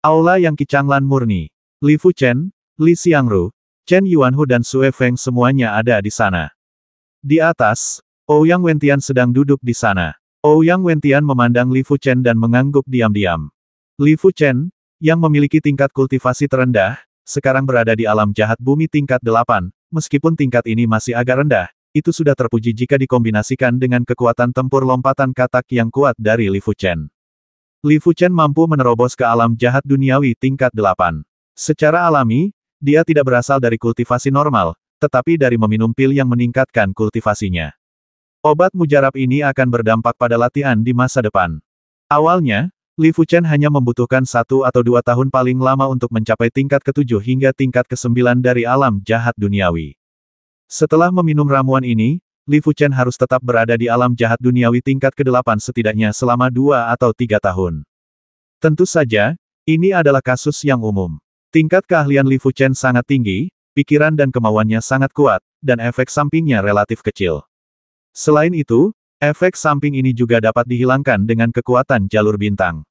Aula yang kicanglan murni. Li Fu Chen, Li Xiangru, Chen Yuanhu dan Sue Feng semuanya ada di sana. Di atas, Ouyang Wentian sedang duduk di sana. Ouyang Wentian memandang Li Fu Chen dan mengangguk diam-diam. Li Fu Chen, yang memiliki tingkat kultivasi terendah, sekarang berada di alam jahat bumi tingkat 8, meskipun tingkat ini masih agak rendah, itu sudah terpuji jika dikombinasikan dengan kekuatan tempur lompatan katak yang kuat dari Li Fu Chen. Li Fuchen mampu menerobos ke alam jahat duniawi tingkat 8. Secara alami, dia tidak berasal dari kultivasi normal, tetapi dari meminum pil yang meningkatkan kultivasinya. Obat mujarab ini akan berdampak pada latihan di masa depan. Awalnya, Li Fuchen hanya membutuhkan satu atau dua tahun paling lama untuk mencapai tingkat ketujuh hingga tingkat kesembilan dari alam jahat duniawi. Setelah meminum ramuan ini, Li Fuchen harus tetap berada di alam jahat duniawi tingkat ke-8 setidaknya selama dua atau tiga tahun. Tentu saja, ini adalah kasus yang umum. Tingkat keahlian Li Fuchen sangat tinggi, pikiran dan kemauannya sangat kuat, dan efek sampingnya relatif kecil. Selain itu, efek samping ini juga dapat dihilangkan dengan kekuatan jalur bintang.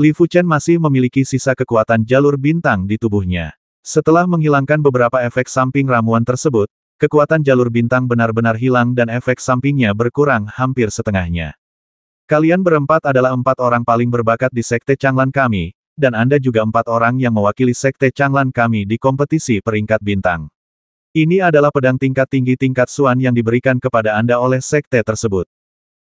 Li Fuchen masih memiliki sisa kekuatan jalur bintang di tubuhnya. Setelah menghilangkan beberapa efek samping ramuan tersebut, Kekuatan jalur bintang benar-benar hilang dan efek sampingnya berkurang hampir setengahnya. Kalian berempat adalah empat orang paling berbakat di Sekte Changlan kami, dan Anda juga empat orang yang mewakili Sekte Changlan kami di kompetisi peringkat bintang. Ini adalah pedang tingkat tinggi tingkat Suan yang diberikan kepada Anda oleh Sekte tersebut.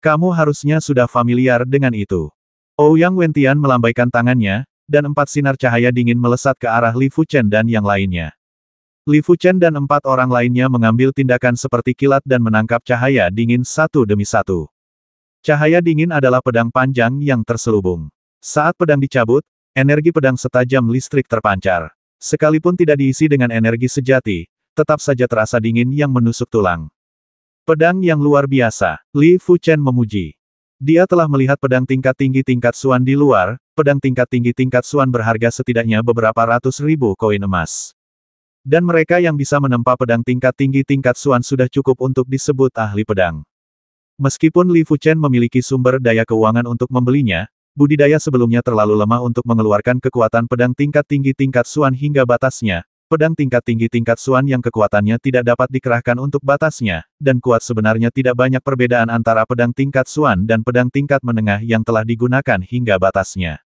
Kamu harusnya sudah familiar dengan itu. Ouyang oh, Wentian melambaikan tangannya, dan empat sinar cahaya dingin melesat ke arah Li Fuchen dan yang lainnya. Li Fuchen dan empat orang lainnya mengambil tindakan seperti kilat dan menangkap cahaya dingin satu demi satu. Cahaya dingin adalah pedang panjang yang terselubung. Saat pedang dicabut, energi pedang setajam listrik terpancar. Sekalipun tidak diisi dengan energi sejati, tetap saja terasa dingin yang menusuk tulang. Pedang yang luar biasa, Li Fuchen memuji. Dia telah melihat pedang tingkat tinggi tingkat Suan di luar, pedang tingkat tinggi tingkat Suan berharga setidaknya beberapa ratus ribu koin emas. Dan mereka yang bisa menempa pedang tingkat tinggi tingkat Suan sudah cukup untuk disebut ahli pedang. Meskipun Li Fuchen memiliki sumber daya keuangan untuk membelinya, budidaya sebelumnya terlalu lemah untuk mengeluarkan kekuatan pedang tingkat tinggi tingkat Suan hingga batasnya, pedang tingkat tinggi tingkat Suan yang kekuatannya tidak dapat dikerahkan untuk batasnya, dan kuat sebenarnya tidak banyak perbedaan antara pedang tingkat Suan dan pedang tingkat menengah yang telah digunakan hingga batasnya.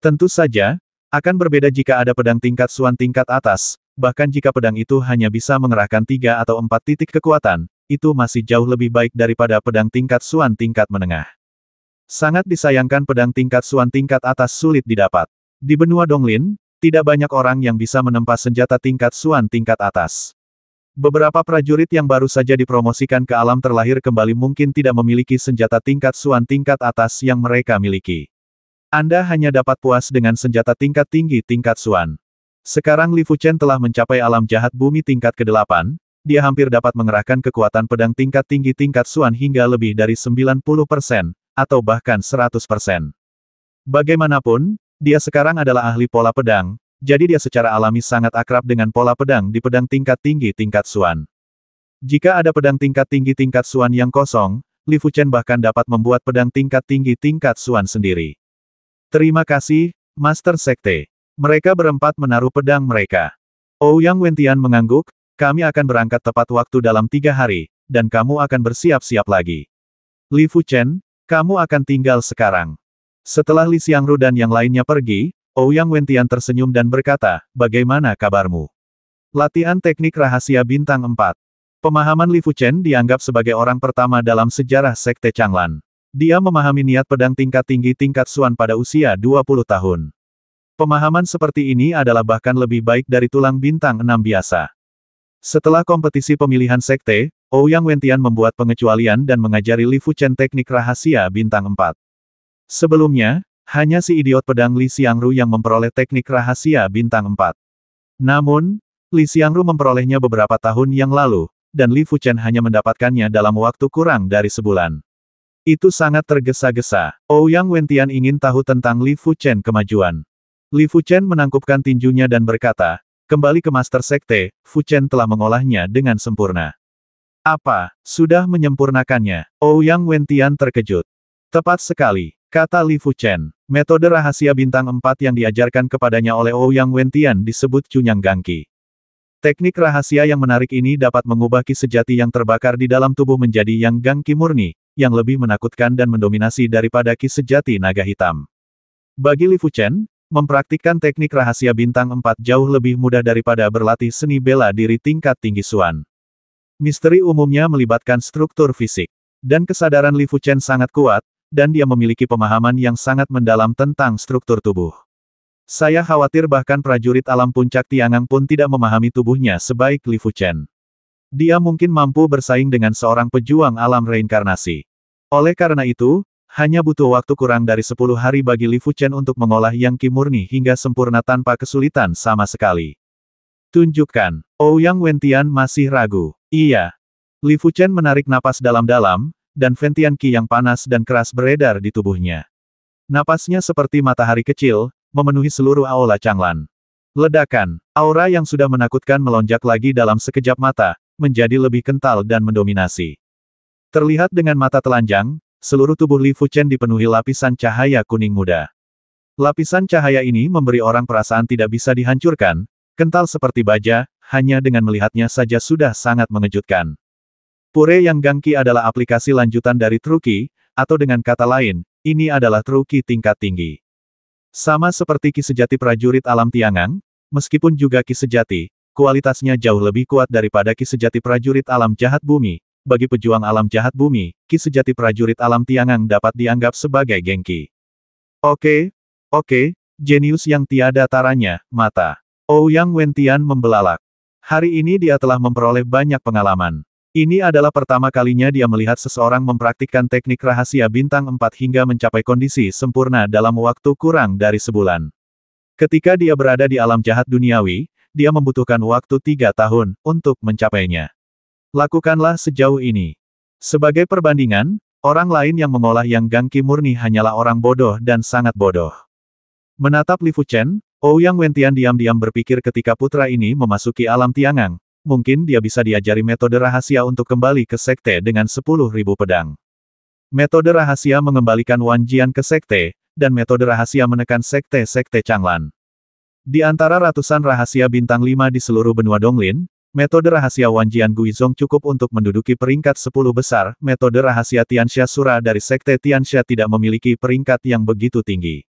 Tentu saja, akan berbeda jika ada pedang tingkat Suan tingkat atas, Bahkan jika pedang itu hanya bisa mengerahkan tiga atau empat titik kekuatan, itu masih jauh lebih baik daripada pedang tingkat Suan tingkat menengah. Sangat disayangkan pedang tingkat Suan tingkat atas sulit didapat. Di benua Donglin, tidak banyak orang yang bisa menempa senjata tingkat Suan tingkat atas. Beberapa prajurit yang baru saja dipromosikan ke alam terlahir kembali mungkin tidak memiliki senjata tingkat Suan tingkat atas yang mereka miliki. Anda hanya dapat puas dengan senjata tingkat tinggi tingkat Suan. Sekarang Li Fuchen telah mencapai alam jahat bumi tingkat ke-8, dia hampir dapat mengerahkan kekuatan pedang tingkat tinggi tingkat Suan hingga lebih dari 90 persen, atau bahkan 100 persen. Bagaimanapun, dia sekarang adalah ahli pola pedang, jadi dia secara alami sangat akrab dengan pola pedang di pedang tingkat tinggi tingkat Suan. Jika ada pedang tingkat tinggi tingkat Suan yang kosong, Li Fuchen bahkan dapat membuat pedang tingkat tinggi tingkat Suan sendiri. Terima kasih, Master Sekte. Mereka berempat menaruh pedang mereka. Ouyang oh, Wentian mengangguk, kami akan berangkat tepat waktu dalam tiga hari, dan kamu akan bersiap-siap lagi. Li Chen, kamu akan tinggal sekarang. Setelah Li Xiangru dan yang lainnya pergi, Ouyang oh, Wentian tersenyum dan berkata, bagaimana kabarmu? Latihan teknik rahasia bintang 4. Pemahaman Li Chen dianggap sebagai orang pertama dalam sejarah Sekte Changlan. Dia memahami niat pedang tingkat tinggi tingkat Suan pada usia 20 tahun. Pemahaman seperti ini adalah bahkan lebih baik dari tulang bintang enam biasa. Setelah kompetisi pemilihan sekte, Ouyang Wentian membuat pengecualian dan mengajari Li Fuchen teknik rahasia bintang empat. Sebelumnya, hanya si idiot pedang Li Xiangru yang memperoleh teknik rahasia bintang empat. Namun, Li Xiangru memperolehnya beberapa tahun yang lalu, dan Li Fuchen hanya mendapatkannya dalam waktu kurang dari sebulan. Itu sangat tergesa-gesa. Ouyang Wentian ingin tahu tentang Li Fuchen kemajuan. Li Fuchen menangkupkan tinjunya dan berkata, kembali ke Master Sekte, Fuchen telah mengolahnya dengan sempurna. Apa, sudah menyempurnakannya? Ouyang oh, Wentian terkejut. Tepat sekali, kata Li Fuchen. Metode rahasia bintang empat yang diajarkan kepadanya oleh Ouyang oh Wentian disebut Cunyang Gangki. Teknik rahasia yang menarik ini dapat mengubah ki sejati yang terbakar di dalam tubuh menjadi yang gangki murni, yang lebih menakutkan dan mendominasi daripada ki sejati naga hitam. Bagi Li Fuchen, Mempraktikkan teknik rahasia bintang empat jauh lebih mudah daripada berlatih seni bela diri tingkat tinggi Suan. Misteri umumnya melibatkan struktur fisik. Dan kesadaran Li Fuchen sangat kuat, dan dia memiliki pemahaman yang sangat mendalam tentang struktur tubuh. Saya khawatir bahkan prajurit alam puncak Tiangang pun tidak memahami tubuhnya sebaik Li Fuchen. Dia mungkin mampu bersaing dengan seorang pejuang alam reinkarnasi. Oleh karena itu, hanya butuh waktu kurang dari 10 hari bagi Li Fuchen untuk mengolah yang kimurni hingga sempurna tanpa kesulitan sama sekali. Tunjukkan, oh, Yang Wentian masih ragu. Iya. Li Fuchen menarik napas dalam-dalam, dan Ventian Qi yang panas dan keras beredar di tubuhnya. Napasnya seperti matahari kecil, memenuhi seluruh aula Changlan. Ledakan, aura yang sudah menakutkan melonjak lagi dalam sekejap mata, menjadi lebih kental dan mendominasi. Terlihat dengan mata telanjang, Seluruh tubuh Li Fuchen dipenuhi lapisan cahaya kuning muda. Lapisan cahaya ini memberi orang perasaan tidak bisa dihancurkan, kental seperti baja, hanya dengan melihatnya saja sudah sangat mengejutkan. Pure yang gangki adalah aplikasi lanjutan dari Truki, atau dengan kata lain, ini adalah Truki tingkat tinggi. Sama seperti ki sejati prajurit alam Tiangang, meskipun juga ki sejati, kualitasnya jauh lebih kuat daripada ki sejati prajurit alam jahat bumi, bagi pejuang alam jahat bumi, Ki sejati prajurit alam Tiangang dapat dianggap sebagai gengki. Oke, oke, jenius yang tiada taranya, mata. Ouyang oh, Wentian membelalak. Hari ini dia telah memperoleh banyak pengalaman. Ini adalah pertama kalinya dia melihat seseorang mempraktikkan teknik rahasia bintang 4 hingga mencapai kondisi sempurna dalam waktu kurang dari sebulan. Ketika dia berada di alam jahat duniawi, dia membutuhkan waktu tiga tahun untuk mencapainya. Lakukanlah sejauh ini. Sebagai perbandingan, orang lain yang mengolah yang gangki murni hanyalah orang bodoh dan sangat bodoh. Menatap Li Fuchen, Ouyang Wentian diam-diam berpikir ketika putra ini memasuki alam tiangang, mungkin dia bisa diajari metode rahasia untuk kembali ke sekte dengan 10.000 pedang. Metode rahasia mengembalikan Wan Jian ke sekte, dan metode rahasia menekan sekte-sekte Changlan. Di antara ratusan rahasia bintang lima di seluruh benua Donglin, Metode rahasia Wanjian Guizong cukup untuk menduduki peringkat 10 besar, metode rahasia Tianxia Sura dari Sekte Tianxia tidak memiliki peringkat yang begitu tinggi.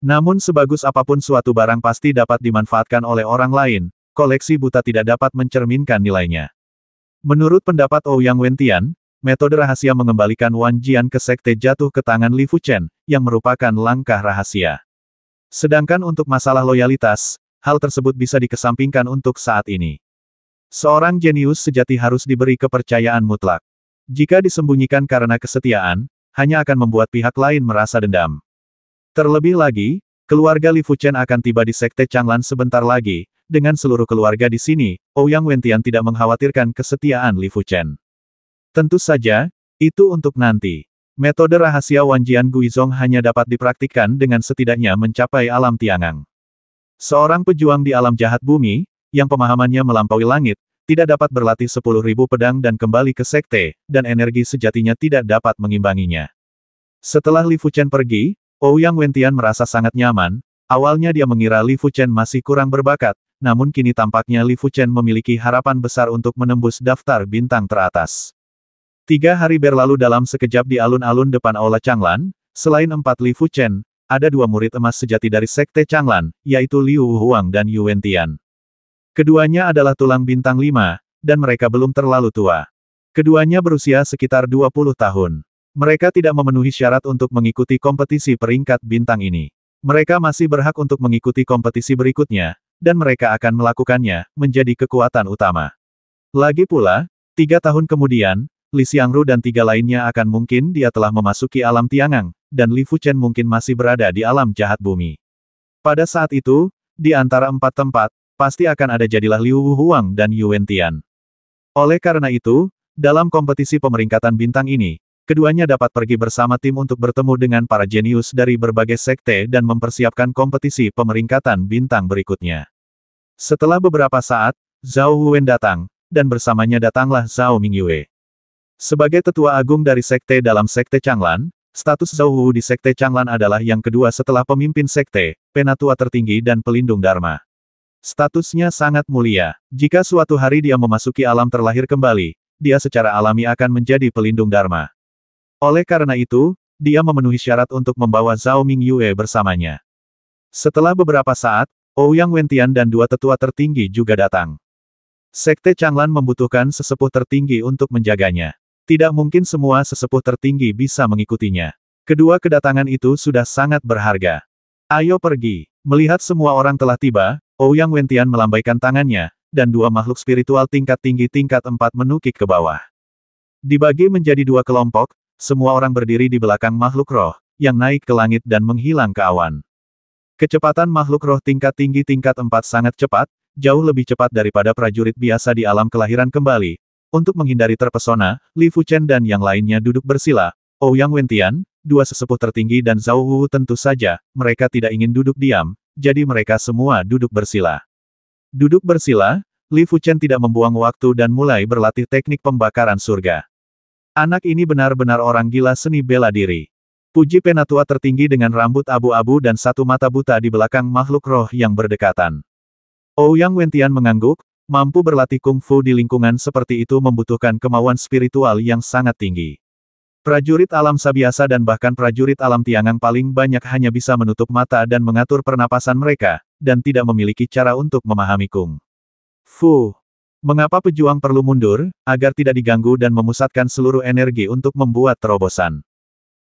Namun sebagus apapun suatu barang pasti dapat dimanfaatkan oleh orang lain, koleksi buta tidak dapat mencerminkan nilainya. Menurut pendapat Ouyang Wentian, metode rahasia mengembalikan Wan ke sekte jatuh ke tangan Li Fuchen, yang merupakan langkah rahasia. Sedangkan untuk masalah loyalitas, hal tersebut bisa dikesampingkan untuk saat ini. Seorang jenius sejati harus diberi kepercayaan mutlak. Jika disembunyikan karena kesetiaan, hanya akan membuat pihak lain merasa dendam. Terlebih lagi, keluarga Li Fuchen akan tiba di Sekte Changlan sebentar lagi, dengan seluruh keluarga di sini, Ouyang Wentian tidak mengkhawatirkan kesetiaan Li Fuchen. Tentu saja, itu untuk nanti. Metode rahasia Wanjian Guizong hanya dapat dipraktikkan dengan setidaknya mencapai alam tiangang. Seorang pejuang di alam jahat bumi, yang pemahamannya melampaui langit, tidak dapat berlatih sepuluh ribu pedang dan kembali ke sekte, dan energi sejatinya tidak dapat mengimbanginya. Setelah Li Fuchen pergi, Ouyang Wentian merasa sangat nyaman, awalnya dia mengira Li Fuchen masih kurang berbakat, namun kini tampaknya Li Fuchen memiliki harapan besar untuk menembus daftar bintang teratas. Tiga hari berlalu dalam sekejap di alun-alun depan Aula Changlan, selain empat Li Fuchen, ada dua murid emas sejati dari Sekte Changlan, yaitu Liu Huang dan Yu Wentian. Keduanya adalah tulang bintang lima, dan mereka belum terlalu tua. Keduanya berusia sekitar 20 tahun. Mereka tidak memenuhi syarat untuk mengikuti kompetisi peringkat bintang ini. Mereka masih berhak untuk mengikuti kompetisi berikutnya, dan mereka akan melakukannya, menjadi kekuatan utama. Lagi pula, tiga tahun kemudian, Li Xiangru dan tiga lainnya akan mungkin dia telah memasuki alam Tiangang, dan Li Fuchen mungkin masih berada di alam jahat bumi. Pada saat itu, di antara empat tempat, pasti akan ada jadilah Liu Huang dan Yuan Tian. Oleh karena itu, dalam kompetisi pemeringkatan bintang ini, keduanya dapat pergi bersama tim untuk bertemu dengan para jenius dari berbagai sekte dan mempersiapkan kompetisi pemeringkatan bintang berikutnya. Setelah beberapa saat, Zhao Wen datang, dan bersamanya datanglah Zhao Mingyue. Sebagai tetua agung dari sekte dalam sekte Changlan, status Zhao Hu di sekte Changlan adalah yang kedua setelah pemimpin sekte, penatua tertinggi dan pelindung Dharma. Statusnya sangat mulia. Jika suatu hari dia memasuki alam terlahir kembali, dia secara alami akan menjadi pelindung Dharma. Oleh karena itu, dia memenuhi syarat untuk membawa Zhao Ming Yue bersamanya. Setelah beberapa saat, Ouyang Wentian dan dua tetua tertinggi juga datang. Sekte Changlan membutuhkan sesepuh tertinggi untuk menjaganya. Tidak mungkin semua sesepuh tertinggi bisa mengikutinya. Kedua kedatangan itu sudah sangat berharga. Ayo pergi. Melihat semua orang telah tiba, Ouyang Wentian melambaikan tangannya, dan dua makhluk spiritual tingkat tinggi tingkat empat menukik ke bawah. Dibagi menjadi dua kelompok, semua orang berdiri di belakang makhluk roh, yang naik ke langit dan menghilang ke awan. Kecepatan makhluk roh tingkat tinggi tingkat empat sangat cepat, jauh lebih cepat daripada prajurit biasa di alam kelahiran kembali. Untuk menghindari terpesona, Li Fuchen dan yang lainnya duduk bersila. Ouyang Wentian, dua sesepuh tertinggi dan Zhao Wu tentu saja, mereka tidak ingin duduk diam, jadi mereka semua duduk bersila. Duduk bersila, Li Fuchen tidak membuang waktu dan mulai berlatih teknik pembakaran surga. Anak ini benar-benar orang gila seni bela diri. Puji penatua tertinggi dengan rambut abu-abu dan satu mata buta di belakang makhluk roh yang berdekatan. Ouyang Wentian mengangguk, mampu berlatih kungfu di lingkungan seperti itu membutuhkan kemauan spiritual yang sangat tinggi. Prajurit alam sabiasa dan bahkan prajurit alam tiangang paling banyak hanya bisa menutup mata dan mengatur pernapasan mereka, dan tidak memiliki cara untuk memahami Kung. Fu. Mengapa pejuang perlu mundur, agar tidak diganggu dan memusatkan seluruh energi untuk membuat terobosan.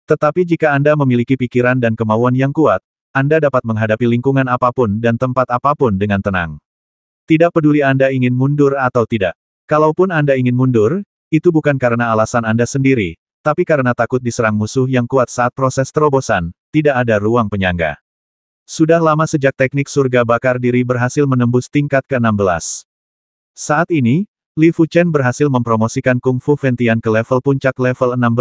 Tetapi jika Anda memiliki pikiran dan kemauan yang kuat, Anda dapat menghadapi lingkungan apapun dan tempat apapun dengan tenang. Tidak peduli Anda ingin mundur atau tidak. Kalaupun Anda ingin mundur, itu bukan karena alasan Anda sendiri, tapi karena takut diserang musuh yang kuat saat proses terobosan, tidak ada ruang penyangga. Sudah lama sejak teknik surga bakar diri berhasil menembus tingkat ke-16. Saat ini, Li Fuchen berhasil mempromosikan Kung Fu Ventian ke level puncak level 16,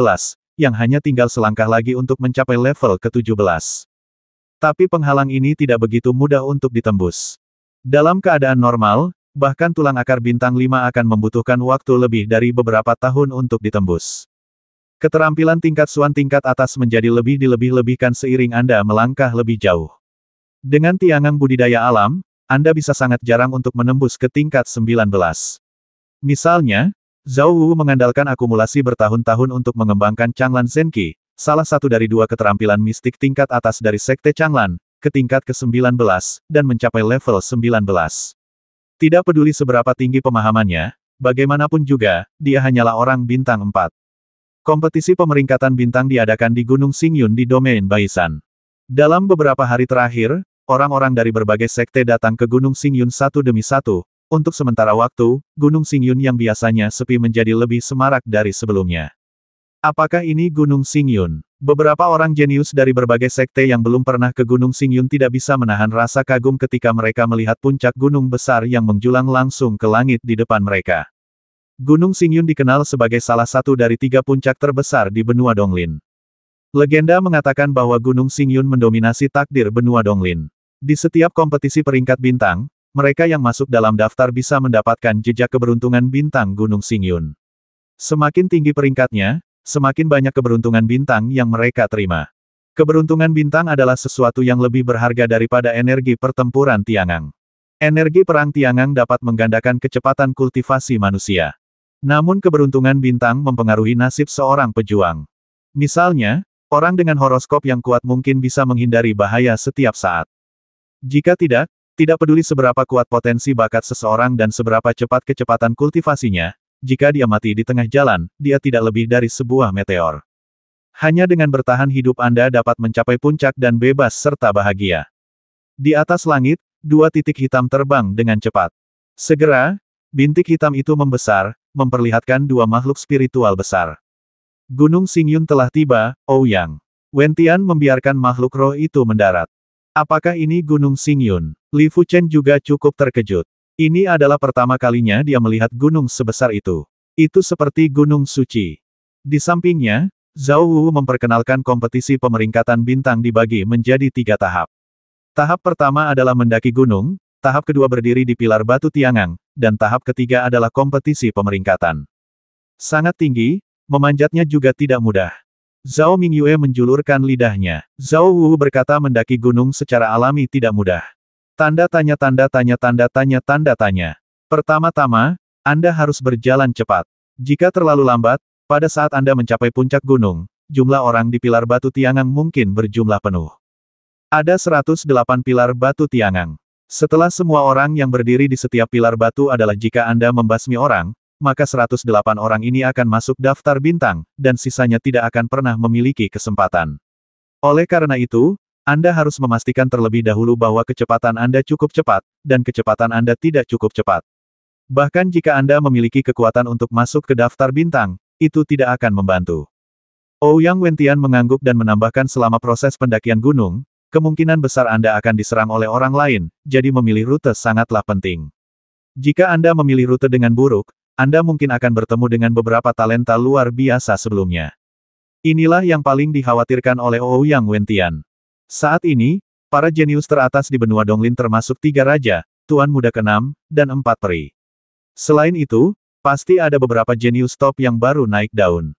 yang hanya tinggal selangkah lagi untuk mencapai level ke-17. Tapi penghalang ini tidak begitu mudah untuk ditembus. Dalam keadaan normal, bahkan tulang akar bintang 5 akan membutuhkan waktu lebih dari beberapa tahun untuk ditembus. Keterampilan tingkat Suan tingkat atas menjadi lebih dilebih-lebihkan seiring Anda melangkah lebih jauh. Dengan tiangang budidaya alam, Anda bisa sangat jarang untuk menembus ke tingkat 19. Misalnya, Zhao Wu mengandalkan akumulasi bertahun-tahun untuk mengembangkan Changlan Zenki, salah satu dari dua keterampilan mistik tingkat atas dari Sekte Changlan, ke tingkat ke-19, dan mencapai level 19. Tidak peduli seberapa tinggi pemahamannya, bagaimanapun juga, dia hanyalah orang bintang 4. Kompetisi pemeringkatan bintang diadakan di Gunung Singyun di Domain Baisan. Dalam beberapa hari terakhir, orang-orang dari berbagai sekte datang ke Gunung Singyun satu demi satu. Untuk sementara waktu, Gunung Singyun yang biasanya sepi menjadi lebih semarak dari sebelumnya. Apakah ini Gunung Singyun? Beberapa orang jenius dari berbagai sekte yang belum pernah ke Gunung Singyun tidak bisa menahan rasa kagum ketika mereka melihat puncak gunung besar yang menjulang langsung ke langit di depan mereka. Gunung Singyun dikenal sebagai salah satu dari tiga puncak terbesar di benua Donglin. Legenda mengatakan bahwa Gunung Singyun mendominasi takdir benua Donglin. Di setiap kompetisi peringkat bintang, mereka yang masuk dalam daftar bisa mendapatkan jejak keberuntungan bintang Gunung Singyun. Semakin tinggi peringkatnya, semakin banyak keberuntungan bintang yang mereka terima. Keberuntungan bintang adalah sesuatu yang lebih berharga daripada energi pertempuran Tiangang. Energi perang Tiangang dapat menggandakan kecepatan kultivasi manusia. Namun keberuntungan bintang mempengaruhi nasib seorang pejuang. Misalnya, orang dengan horoskop yang kuat mungkin bisa menghindari bahaya setiap saat. Jika tidak, tidak peduli seberapa kuat potensi bakat seseorang dan seberapa cepat kecepatan kultivasinya, jika dia mati di tengah jalan, dia tidak lebih dari sebuah meteor. Hanya dengan bertahan hidup Anda dapat mencapai puncak dan bebas serta bahagia. Di atas langit, dua titik hitam terbang dengan cepat. Segera, bintik hitam itu membesar, memperlihatkan dua makhluk spiritual besar. Gunung Singyun telah tiba, Ouyang. Oh Wentian membiarkan makhluk roh itu mendarat. Apakah ini Gunung Singyun? Li Fuchen juga cukup terkejut. Ini adalah pertama kalinya dia melihat gunung sebesar itu. Itu seperti gunung suci. Di sampingnya, Zhao Wu memperkenalkan kompetisi pemeringkatan bintang dibagi menjadi tiga tahap. Tahap pertama adalah mendaki gunung, tahap kedua berdiri di pilar batu tiangang, dan tahap ketiga adalah kompetisi pemeringkatan. Sangat tinggi, memanjatnya juga tidak mudah. Zhao Mingyue menjulurkan lidahnya. Zhao Wu berkata mendaki gunung secara alami tidak mudah. Tanda tanya tanda tanya tanda tanya tanda tanya. Pertama-tama, Anda harus berjalan cepat. Jika terlalu lambat, pada saat Anda mencapai puncak gunung, jumlah orang di pilar batu tiangang mungkin berjumlah penuh. Ada 108 pilar batu tiangang. Setelah semua orang yang berdiri di setiap pilar batu adalah jika Anda membasmi orang, maka 108 orang ini akan masuk daftar bintang, dan sisanya tidak akan pernah memiliki kesempatan. Oleh karena itu, Anda harus memastikan terlebih dahulu bahwa kecepatan Anda cukup cepat, dan kecepatan Anda tidak cukup cepat. Bahkan jika Anda memiliki kekuatan untuk masuk ke daftar bintang, itu tidak akan membantu. Ouyang oh, Wentian mengangguk dan menambahkan selama proses pendakian gunung, Kemungkinan besar Anda akan diserang oleh orang lain, jadi memilih rute sangatlah penting. Jika Anda memilih rute dengan buruk, Anda mungkin akan bertemu dengan beberapa talenta luar biasa sebelumnya. Inilah yang paling dikhawatirkan oleh Ouyang Wentian. Saat ini, para jenius teratas di benua Donglin termasuk tiga raja, Tuan Muda Kenam, dan empat peri. Selain itu, pasti ada beberapa jenius top yang baru naik daun.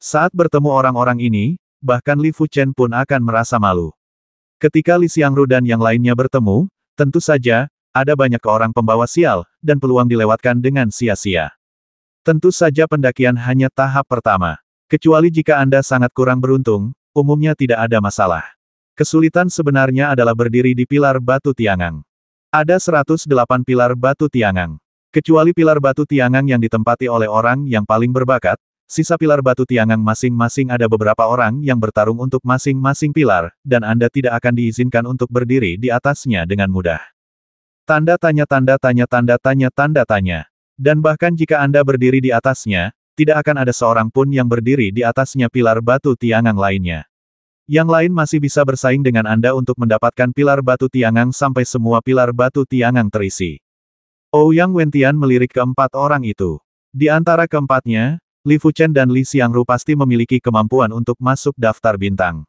Saat bertemu orang-orang ini, bahkan Li Fuchen pun akan merasa malu. Ketika Li Xiangru dan yang lainnya bertemu, tentu saja, ada banyak orang pembawa sial, dan peluang dilewatkan dengan sia-sia. Tentu saja pendakian hanya tahap pertama. Kecuali jika Anda sangat kurang beruntung, umumnya tidak ada masalah. Kesulitan sebenarnya adalah berdiri di pilar batu tiangang. Ada 108 pilar batu tiangang. Kecuali pilar batu tiangang yang ditempati oleh orang yang paling berbakat, Sisa pilar batu tiangang masing-masing ada beberapa orang yang bertarung untuk masing-masing pilar, dan Anda tidak akan diizinkan untuk berdiri di atasnya dengan mudah. Tanda tanya tanda tanya tanda tanya tanda tanya. Dan bahkan jika Anda berdiri di atasnya, tidak akan ada seorang pun yang berdiri di atasnya pilar batu tiangang lainnya. Yang lain masih bisa bersaing dengan Anda untuk mendapatkan pilar batu tiangang sampai semua pilar batu tiangang terisi. Ouyang oh, Wentian melirik keempat orang itu. Di antara keempatnya, Li Fuchen dan Li Xiangru pasti memiliki kemampuan untuk masuk daftar bintang.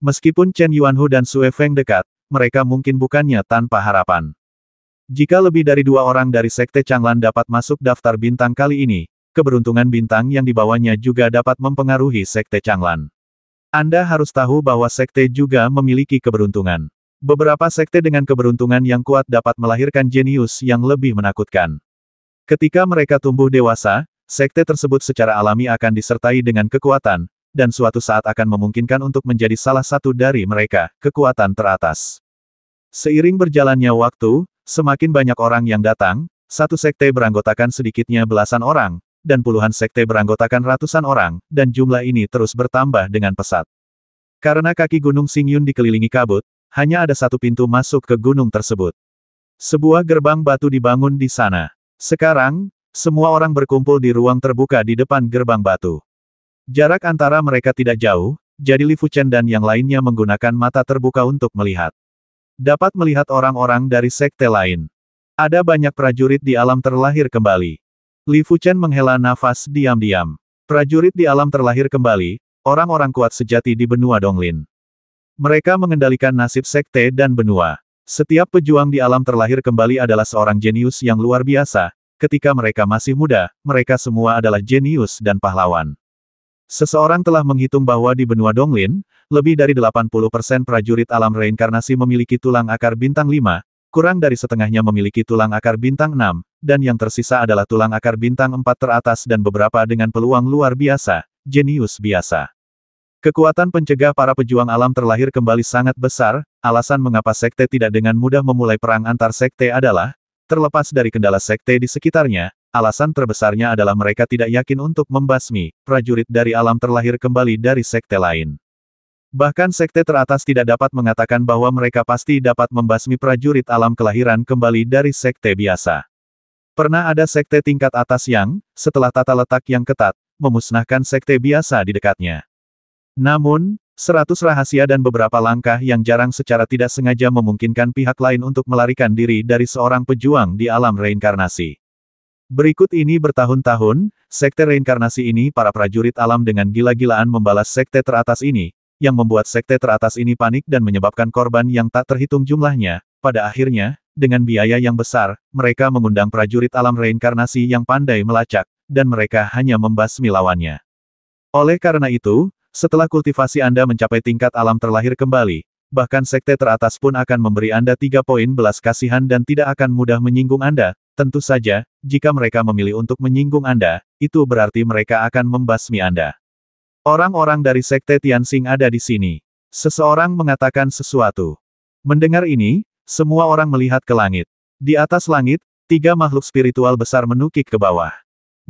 Meskipun Chen Yuanhu dan Sue Feng dekat, mereka mungkin bukannya tanpa harapan. Jika lebih dari dua orang dari Sekte Changlan dapat masuk daftar bintang kali ini, keberuntungan bintang yang dibawanya juga dapat mempengaruhi Sekte Changlan. Anda harus tahu bahwa Sekte juga memiliki keberuntungan. Beberapa Sekte dengan keberuntungan yang kuat dapat melahirkan jenius yang lebih menakutkan. Ketika mereka tumbuh dewasa, Sekte tersebut secara alami akan disertai dengan kekuatan, dan suatu saat akan memungkinkan untuk menjadi salah satu dari mereka, kekuatan teratas. Seiring berjalannya waktu, semakin banyak orang yang datang, satu sekte beranggotakan sedikitnya belasan orang, dan puluhan sekte beranggotakan ratusan orang, dan jumlah ini terus bertambah dengan pesat. Karena kaki Gunung Singyun dikelilingi kabut, hanya ada satu pintu masuk ke gunung tersebut. Sebuah gerbang batu dibangun di sana. Sekarang, semua orang berkumpul di ruang terbuka di depan gerbang batu. Jarak antara mereka tidak jauh, jadi Li Fuchen dan yang lainnya menggunakan mata terbuka untuk melihat. Dapat melihat orang-orang dari sekte lain. Ada banyak prajurit di alam terlahir kembali. Li Fuchen menghela nafas diam-diam. Prajurit di alam terlahir kembali, orang-orang kuat sejati di benua Donglin. Mereka mengendalikan nasib sekte dan benua. Setiap pejuang di alam terlahir kembali adalah seorang jenius yang luar biasa, Ketika mereka masih muda, mereka semua adalah jenius dan pahlawan. Seseorang telah menghitung bahwa di benua Donglin, lebih dari 80% prajurit alam reinkarnasi memiliki tulang akar bintang 5, kurang dari setengahnya memiliki tulang akar bintang 6, dan yang tersisa adalah tulang akar bintang 4 teratas dan beberapa dengan peluang luar biasa, jenius biasa. Kekuatan pencegah para pejuang alam terlahir kembali sangat besar, alasan mengapa sekte tidak dengan mudah memulai perang antar sekte adalah, Terlepas dari kendala sekte di sekitarnya, alasan terbesarnya adalah mereka tidak yakin untuk membasmi prajurit dari alam terlahir kembali dari sekte lain. Bahkan sekte teratas tidak dapat mengatakan bahwa mereka pasti dapat membasmi prajurit alam kelahiran kembali dari sekte biasa. Pernah ada sekte tingkat atas yang, setelah tata letak yang ketat, memusnahkan sekte biasa di dekatnya. Namun, Seratus rahasia dan beberapa langkah yang jarang secara tidak sengaja memungkinkan pihak lain untuk melarikan diri dari seorang pejuang di alam reinkarnasi. Berikut ini bertahun-tahun, sekte reinkarnasi ini para prajurit alam dengan gila-gilaan membalas sekte teratas ini, yang membuat sekte teratas ini panik dan menyebabkan korban yang tak terhitung jumlahnya. Pada akhirnya, dengan biaya yang besar, mereka mengundang prajurit alam reinkarnasi yang pandai melacak, dan mereka hanya membasmi lawannya. Oleh karena itu, setelah kultivasi Anda mencapai tingkat alam terlahir kembali, bahkan sekte teratas pun akan memberi Anda tiga poin belas kasihan dan tidak akan mudah menyinggung Anda, tentu saja, jika mereka memilih untuk menyinggung Anda, itu berarti mereka akan membasmi Anda. Orang-orang dari sekte Tianxing ada di sini. Seseorang mengatakan sesuatu. Mendengar ini, semua orang melihat ke langit. Di atas langit, tiga makhluk spiritual besar menukik ke bawah.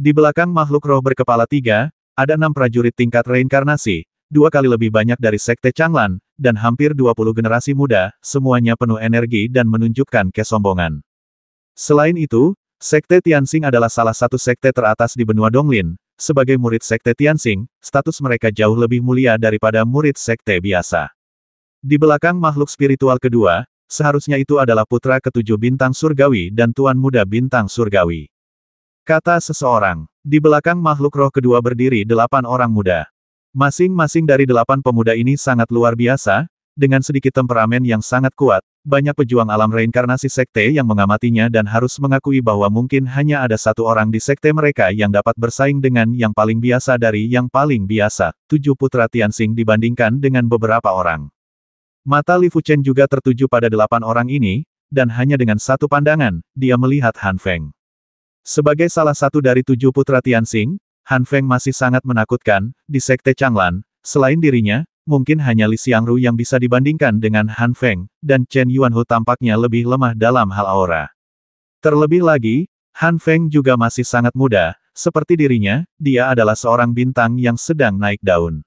Di belakang makhluk roh berkepala tiga, ada enam prajurit tingkat reinkarnasi, dua kali lebih banyak dari Sekte Changlan, dan hampir 20 generasi muda, semuanya penuh energi dan menunjukkan kesombongan. Selain itu, Sekte Tianxing adalah salah satu sekte teratas di benua Donglin. Sebagai murid Sekte Tianxing, status mereka jauh lebih mulia daripada murid Sekte biasa. Di belakang makhluk spiritual kedua, seharusnya itu adalah putra ketujuh bintang surgawi dan tuan muda bintang surgawi. Kata seseorang. Di belakang makhluk roh kedua berdiri delapan orang muda. Masing-masing dari delapan pemuda ini sangat luar biasa, dengan sedikit temperamen yang sangat kuat, banyak pejuang alam reinkarnasi sekte yang mengamatinya dan harus mengakui bahwa mungkin hanya ada satu orang di sekte mereka yang dapat bersaing dengan yang paling biasa dari yang paling biasa, tujuh putra Tianxing dibandingkan dengan beberapa orang. Mata Li Fuchen juga tertuju pada delapan orang ini, dan hanya dengan satu pandangan, dia melihat Han Feng. Sebagai salah satu dari tujuh putra Tianxing, Han Feng masih sangat menakutkan, di Sekte Changlan, selain dirinya, mungkin hanya Li Xiangru yang bisa dibandingkan dengan Han Feng, dan Chen Yuanhu tampaknya lebih lemah dalam hal aura. Terlebih lagi, Han Feng juga masih sangat muda, seperti dirinya, dia adalah seorang bintang yang sedang naik daun.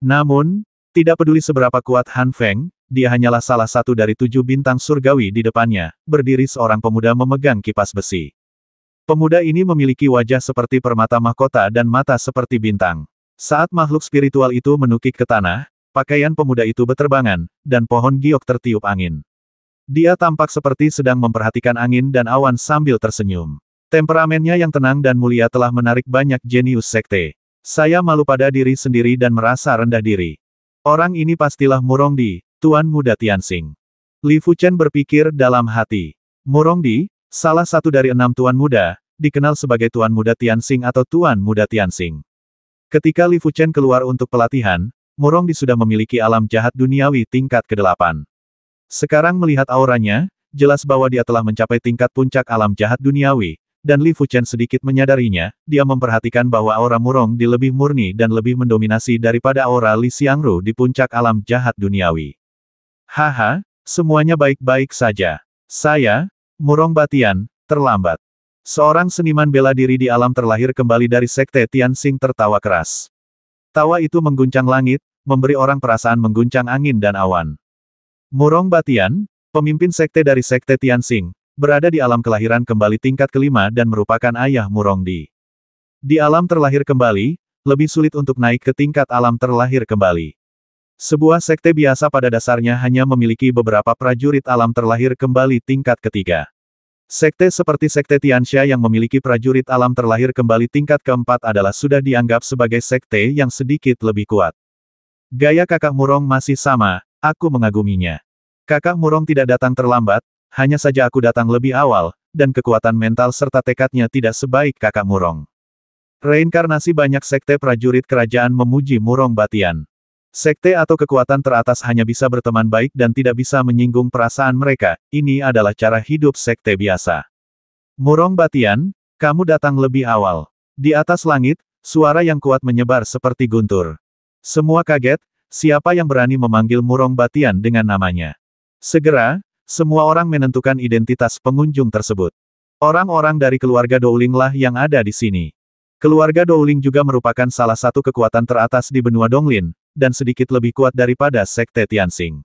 Namun, tidak peduli seberapa kuat Han Feng, dia hanyalah salah satu dari tujuh bintang surgawi di depannya, berdiri seorang pemuda memegang kipas besi. Pemuda ini memiliki wajah seperti permata mahkota dan mata seperti bintang. Saat makhluk spiritual itu menukik ke tanah, pakaian pemuda itu beterbangan, dan pohon giok tertiup angin. Dia tampak seperti sedang memperhatikan angin dan awan sambil tersenyum. Temperamennya yang tenang dan mulia telah menarik banyak jenius sekte. Saya malu pada diri sendiri dan merasa rendah diri. Orang ini pastilah Murongdi, Tuan Muda Tianxing. Li Fuchen berpikir dalam hati. Murongdi, Salah satu dari enam tuan muda, dikenal sebagai tuan muda Tianxing atau tuan muda Tianxing. Ketika Li Fuchen keluar untuk pelatihan, Murongdi sudah memiliki alam jahat duniawi tingkat ke-8. Sekarang melihat auranya, jelas bahwa dia telah mencapai tingkat puncak alam jahat duniawi, dan Li Fuchen sedikit menyadarinya, dia memperhatikan bahwa aura Murong Di lebih murni dan lebih mendominasi daripada aura Li Xiangru di puncak alam jahat duniawi. Haha, semuanya baik-baik saja. Saya, Murong Batian, terlambat. Seorang seniman bela diri di alam terlahir kembali dari sekte Tianxing tertawa keras. Tawa itu mengguncang langit, memberi orang perasaan mengguncang angin dan awan. Murong Batian, pemimpin sekte dari sekte Tianxing, berada di alam kelahiran kembali tingkat kelima dan merupakan ayah Murong Di. Di alam terlahir kembali, lebih sulit untuk naik ke tingkat alam terlahir kembali. Sebuah sekte biasa pada dasarnya hanya memiliki beberapa prajurit alam terlahir kembali tingkat ketiga. Sekte seperti sekte Tiansha yang memiliki prajurit alam terlahir kembali tingkat keempat adalah sudah dianggap sebagai sekte yang sedikit lebih kuat. Gaya kakak Murong masih sama, aku mengaguminya. Kakak Murong tidak datang terlambat, hanya saja aku datang lebih awal, dan kekuatan mental serta tekadnya tidak sebaik kakak Murong. Reinkarnasi banyak sekte prajurit kerajaan memuji Murong Batian. Sekte atau kekuatan teratas hanya bisa berteman baik dan tidak bisa menyinggung perasaan mereka, ini adalah cara hidup sekte biasa. Murong Batian, kamu datang lebih awal. Di atas langit, suara yang kuat menyebar seperti guntur. Semua kaget, siapa yang berani memanggil Murong Batian dengan namanya. Segera, semua orang menentukan identitas pengunjung tersebut. Orang-orang dari keluarga Douling lah yang ada di sini. Keluarga Douling juga merupakan salah satu kekuatan teratas di benua Donglin, dan sedikit lebih kuat daripada Sekte Tianxing.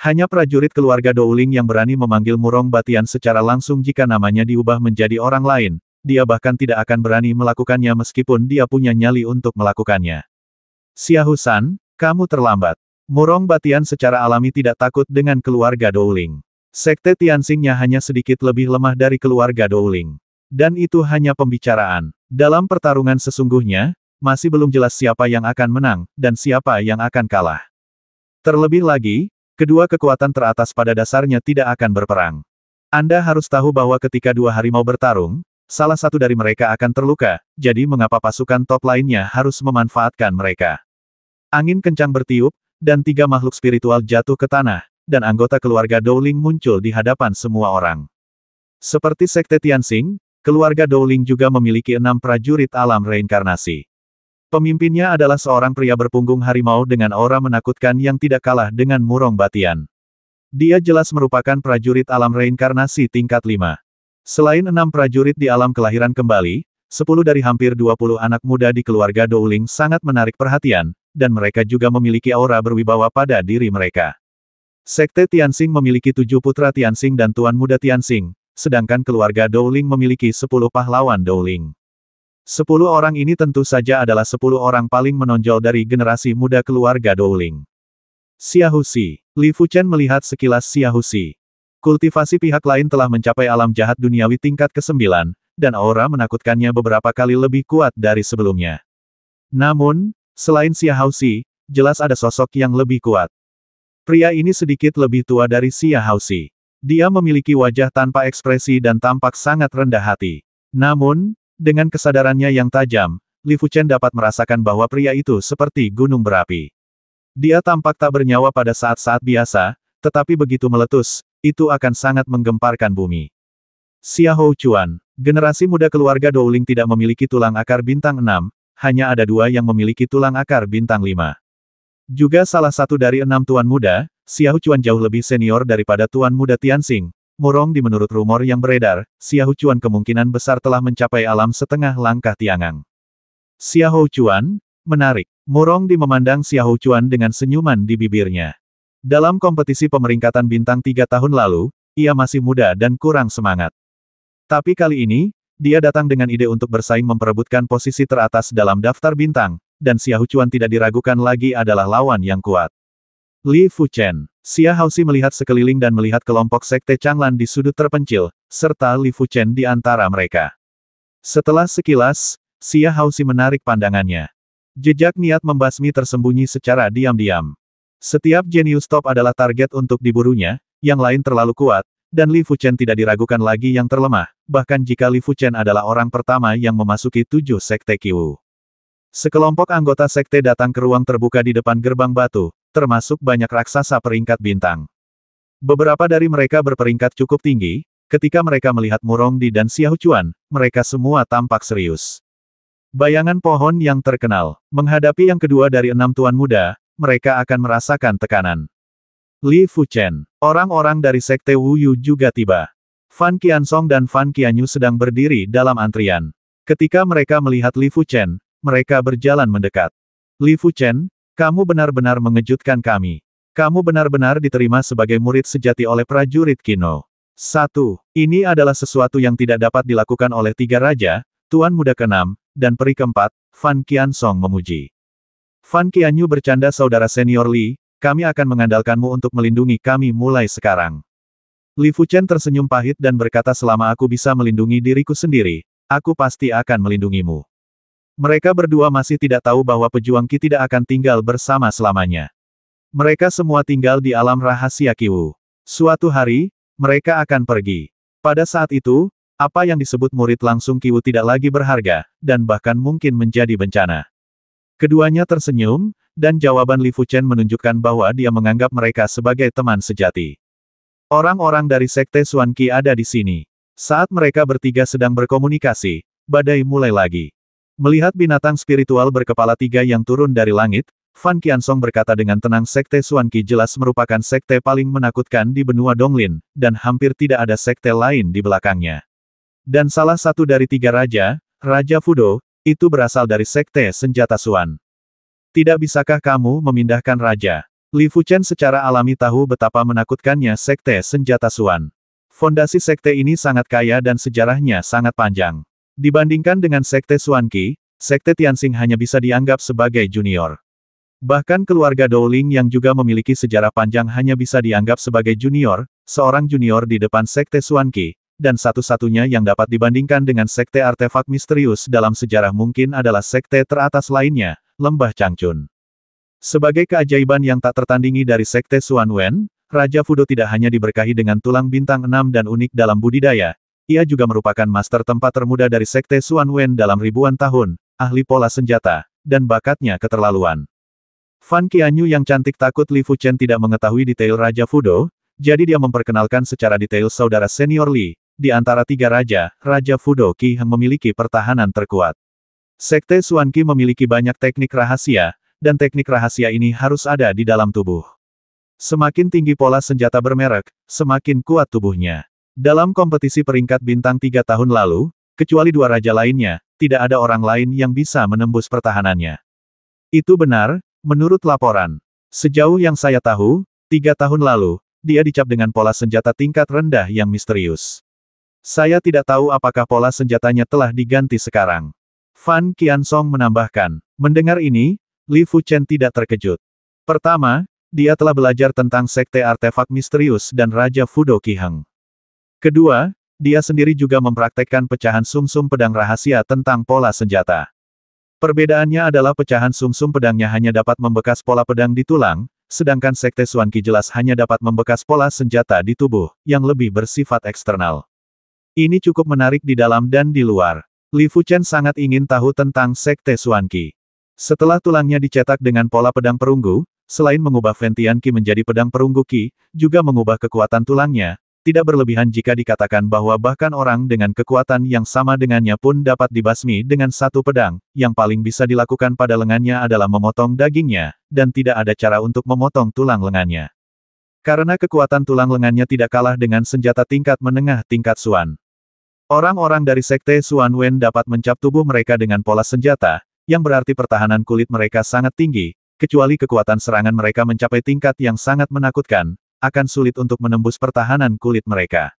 Hanya prajurit keluarga Douling yang berani memanggil Murong Batian secara langsung jika namanya diubah menjadi orang lain, dia bahkan tidak akan berani melakukannya meskipun dia punya nyali untuk melakukannya. Siahusan, kamu terlambat. Murong Batian secara alami tidak takut dengan keluarga Douling. Sekte Tianxingnya hanya sedikit lebih lemah dari keluarga Douling. Dan itu hanya pembicaraan. Dalam pertarungan sesungguhnya, masih belum jelas siapa yang akan menang, dan siapa yang akan kalah. Terlebih lagi, kedua kekuatan teratas pada dasarnya tidak akan berperang. Anda harus tahu bahwa ketika dua harimau bertarung, salah satu dari mereka akan terluka, jadi mengapa pasukan top lainnya harus memanfaatkan mereka. Angin kencang bertiup, dan tiga makhluk spiritual jatuh ke tanah, dan anggota keluarga Dowling muncul di hadapan semua orang. Seperti Sekte Tianxing, keluarga Dowling juga memiliki enam prajurit alam reinkarnasi. Pemimpinnya adalah seorang pria berpunggung harimau dengan aura menakutkan yang tidak kalah dengan Murong Batian. Dia jelas merupakan prajurit alam reinkarnasi tingkat 5. Selain enam prajurit di alam kelahiran kembali, sepuluh dari hampir 20 anak muda di keluarga Douling sangat menarik perhatian, dan mereka juga memiliki aura berwibawa pada diri mereka. Sekte Tianxing memiliki tujuh putra Tianxing dan Tuan Muda Tianxing, sedangkan keluarga Douling memiliki sepuluh pahlawan Douling. Sepuluh orang ini tentu saja adalah sepuluh orang paling menonjol dari generasi muda keluarga Douling. Xiaohusi. Li Fuchen melihat sekilas Xiaohusi. Kultivasi pihak lain telah mencapai alam jahat duniawi tingkat ke-9, dan aura menakutkannya beberapa kali lebih kuat dari sebelumnya. Namun, selain Xiaohusi, jelas ada sosok yang lebih kuat. Pria ini sedikit lebih tua dari Xiaohusi. Dia memiliki wajah tanpa ekspresi dan tampak sangat rendah hati. Namun, dengan kesadarannya yang tajam, Li Fuchen dapat merasakan bahwa pria itu seperti gunung berapi. Dia tampak tak bernyawa pada saat-saat biasa, tetapi begitu meletus, itu akan sangat menggemparkan bumi. Xiahou Chuan, generasi muda keluarga Douling tidak memiliki tulang akar bintang 6, hanya ada dua yang memiliki tulang akar bintang 5. Juga salah satu dari enam tuan muda, Xiahou Chuan jauh lebih senior daripada tuan muda Tianxing, Murong di menurut rumor yang beredar, Xiahou Chuan kemungkinan besar telah mencapai alam setengah langkah Tiangang. Xiahou Chuan? Menarik. Murong di memandang Xiahou Chuan dengan senyuman di bibirnya. Dalam kompetisi pemeringkatan bintang tiga tahun lalu, ia masih muda dan kurang semangat. Tapi kali ini, dia datang dengan ide untuk bersaing memperebutkan posisi teratas dalam daftar bintang, dan Xiahou Chuan tidak diragukan lagi adalah lawan yang kuat. Li Fuchen Xia Haoxi melihat sekeliling dan melihat kelompok sekte Changlan di sudut terpencil, serta Li Fuchen di antara mereka. Setelah sekilas, Xia Haoxi menarik pandangannya. Jejak niat membasmi tersembunyi secara diam-diam. Setiap jenius top adalah target untuk diburunya, yang lain terlalu kuat, dan Li Fuchen tidak diragukan lagi yang terlemah, bahkan jika Li Fuchen adalah orang pertama yang memasuki tujuh sekte Kiwu. Sekelompok anggota sekte datang ke ruang terbuka di depan gerbang batu, termasuk banyak raksasa peringkat bintang. Beberapa dari mereka berperingkat cukup tinggi, ketika mereka melihat Murong Di dan Xiaochuan, mereka semua tampak serius. Bayangan pohon yang terkenal, menghadapi yang kedua dari enam tuan muda, mereka akan merasakan tekanan. Li Fuchen, orang-orang dari Sekte Wuyu juga tiba. Fan Qiansong dan Fan Qianyu sedang berdiri dalam antrian. Ketika mereka melihat Li Fuchen, mereka berjalan mendekat. Li Fuchen, kamu benar-benar mengejutkan kami. Kamu benar-benar diterima sebagai murid sejati oleh prajurit Kino. Satu, Ini adalah sesuatu yang tidak dapat dilakukan oleh tiga raja, Tuan Muda keenam, dan peri keempat, Fan Qian Song memuji. Fan Qianyu bercanda saudara senior Li, kami akan mengandalkanmu untuk melindungi kami mulai sekarang. Li Fuchen tersenyum pahit dan berkata selama aku bisa melindungi diriku sendiri, aku pasti akan melindungimu. Mereka berdua masih tidak tahu bahwa pejuang Qi tidak akan tinggal bersama selamanya. Mereka semua tinggal di alam rahasia Kiwu. Suatu hari, mereka akan pergi. Pada saat itu, apa yang disebut murid langsung Kiwu tidak lagi berharga, dan bahkan mungkin menjadi bencana. Keduanya tersenyum, dan jawaban Li Fuchen menunjukkan bahwa dia menganggap mereka sebagai teman sejati. Orang-orang dari Sekte Suan Qi ada di sini. Saat mereka bertiga sedang berkomunikasi, badai mulai lagi. Melihat binatang spiritual berkepala tiga yang turun dari langit, Fan Qiansong berkata dengan tenang Sekte Suanqi jelas merupakan sekte paling menakutkan di benua Donglin, dan hampir tidak ada sekte lain di belakangnya. Dan salah satu dari tiga raja, Raja Fudo, itu berasal dari sekte senjata Suan. Tidak bisakah kamu memindahkan raja? Li Fuchen secara alami tahu betapa menakutkannya sekte senjata Suan. Fondasi sekte ini sangat kaya dan sejarahnya sangat panjang. Dibandingkan dengan Sekte Suanki, Sekte Tianxing hanya bisa dianggap sebagai junior. Bahkan keluarga Dowling yang juga memiliki sejarah panjang hanya bisa dianggap sebagai junior, seorang junior di depan Sekte Suanki, dan satu-satunya yang dapat dibandingkan dengan Sekte Artefak Misterius dalam sejarah mungkin adalah Sekte teratas lainnya, Lembah Changchun. Sebagai keajaiban yang tak tertandingi dari Sekte Suanwen, Raja Fudo tidak hanya diberkahi dengan tulang bintang enam dan unik dalam budidaya, ia juga merupakan master tempat termuda dari Sekte Xuan Wen dalam ribuan tahun, ahli pola senjata, dan bakatnya keterlaluan. Fan Qianyu yang cantik takut Li Fuchen tidak mengetahui detail Raja Fudo, jadi dia memperkenalkan secara detail saudara senior Li, di antara tiga raja, Raja Fudo Qi Heng memiliki pertahanan terkuat. Sekte Xuan Qi memiliki banyak teknik rahasia, dan teknik rahasia ini harus ada di dalam tubuh. Semakin tinggi pola senjata bermerek, semakin kuat tubuhnya. Dalam kompetisi peringkat bintang tiga tahun lalu, kecuali dua raja lainnya, tidak ada orang lain yang bisa menembus pertahanannya. Itu benar, menurut laporan. Sejauh yang saya tahu, tiga tahun lalu, dia dicap dengan pola senjata tingkat rendah yang misterius. Saya tidak tahu apakah pola senjatanya telah diganti sekarang. Fan Qiansong menambahkan, mendengar ini, Li Fuchen tidak terkejut. Pertama, dia telah belajar tentang sekte artefak misterius dan Raja Fudo Heng. Kedua, dia sendiri juga mempraktekkan pecahan sumsum -sum pedang rahasia tentang pola senjata. Perbedaannya adalah pecahan sumsum -sum pedangnya hanya dapat membekas pola pedang di tulang, sedangkan Sekte Suanki jelas hanya dapat membekas pola senjata di tubuh, yang lebih bersifat eksternal. Ini cukup menarik di dalam dan di luar. Li Fuchen sangat ingin tahu tentang Sekte Suanki. Setelah tulangnya dicetak dengan pola pedang perunggu, selain mengubah Ventian Ki menjadi pedang perunggu Ki, juga mengubah kekuatan tulangnya, tidak berlebihan jika dikatakan bahwa bahkan orang dengan kekuatan yang sama dengannya pun dapat dibasmi dengan satu pedang, yang paling bisa dilakukan pada lengannya adalah memotong dagingnya, dan tidak ada cara untuk memotong tulang lengannya. Karena kekuatan tulang lengannya tidak kalah dengan senjata tingkat menengah tingkat Suan. Orang-orang dari Sekte Suan Wen dapat mencap tubuh mereka dengan pola senjata, yang berarti pertahanan kulit mereka sangat tinggi, kecuali kekuatan serangan mereka mencapai tingkat yang sangat menakutkan, akan sulit untuk menembus pertahanan kulit mereka.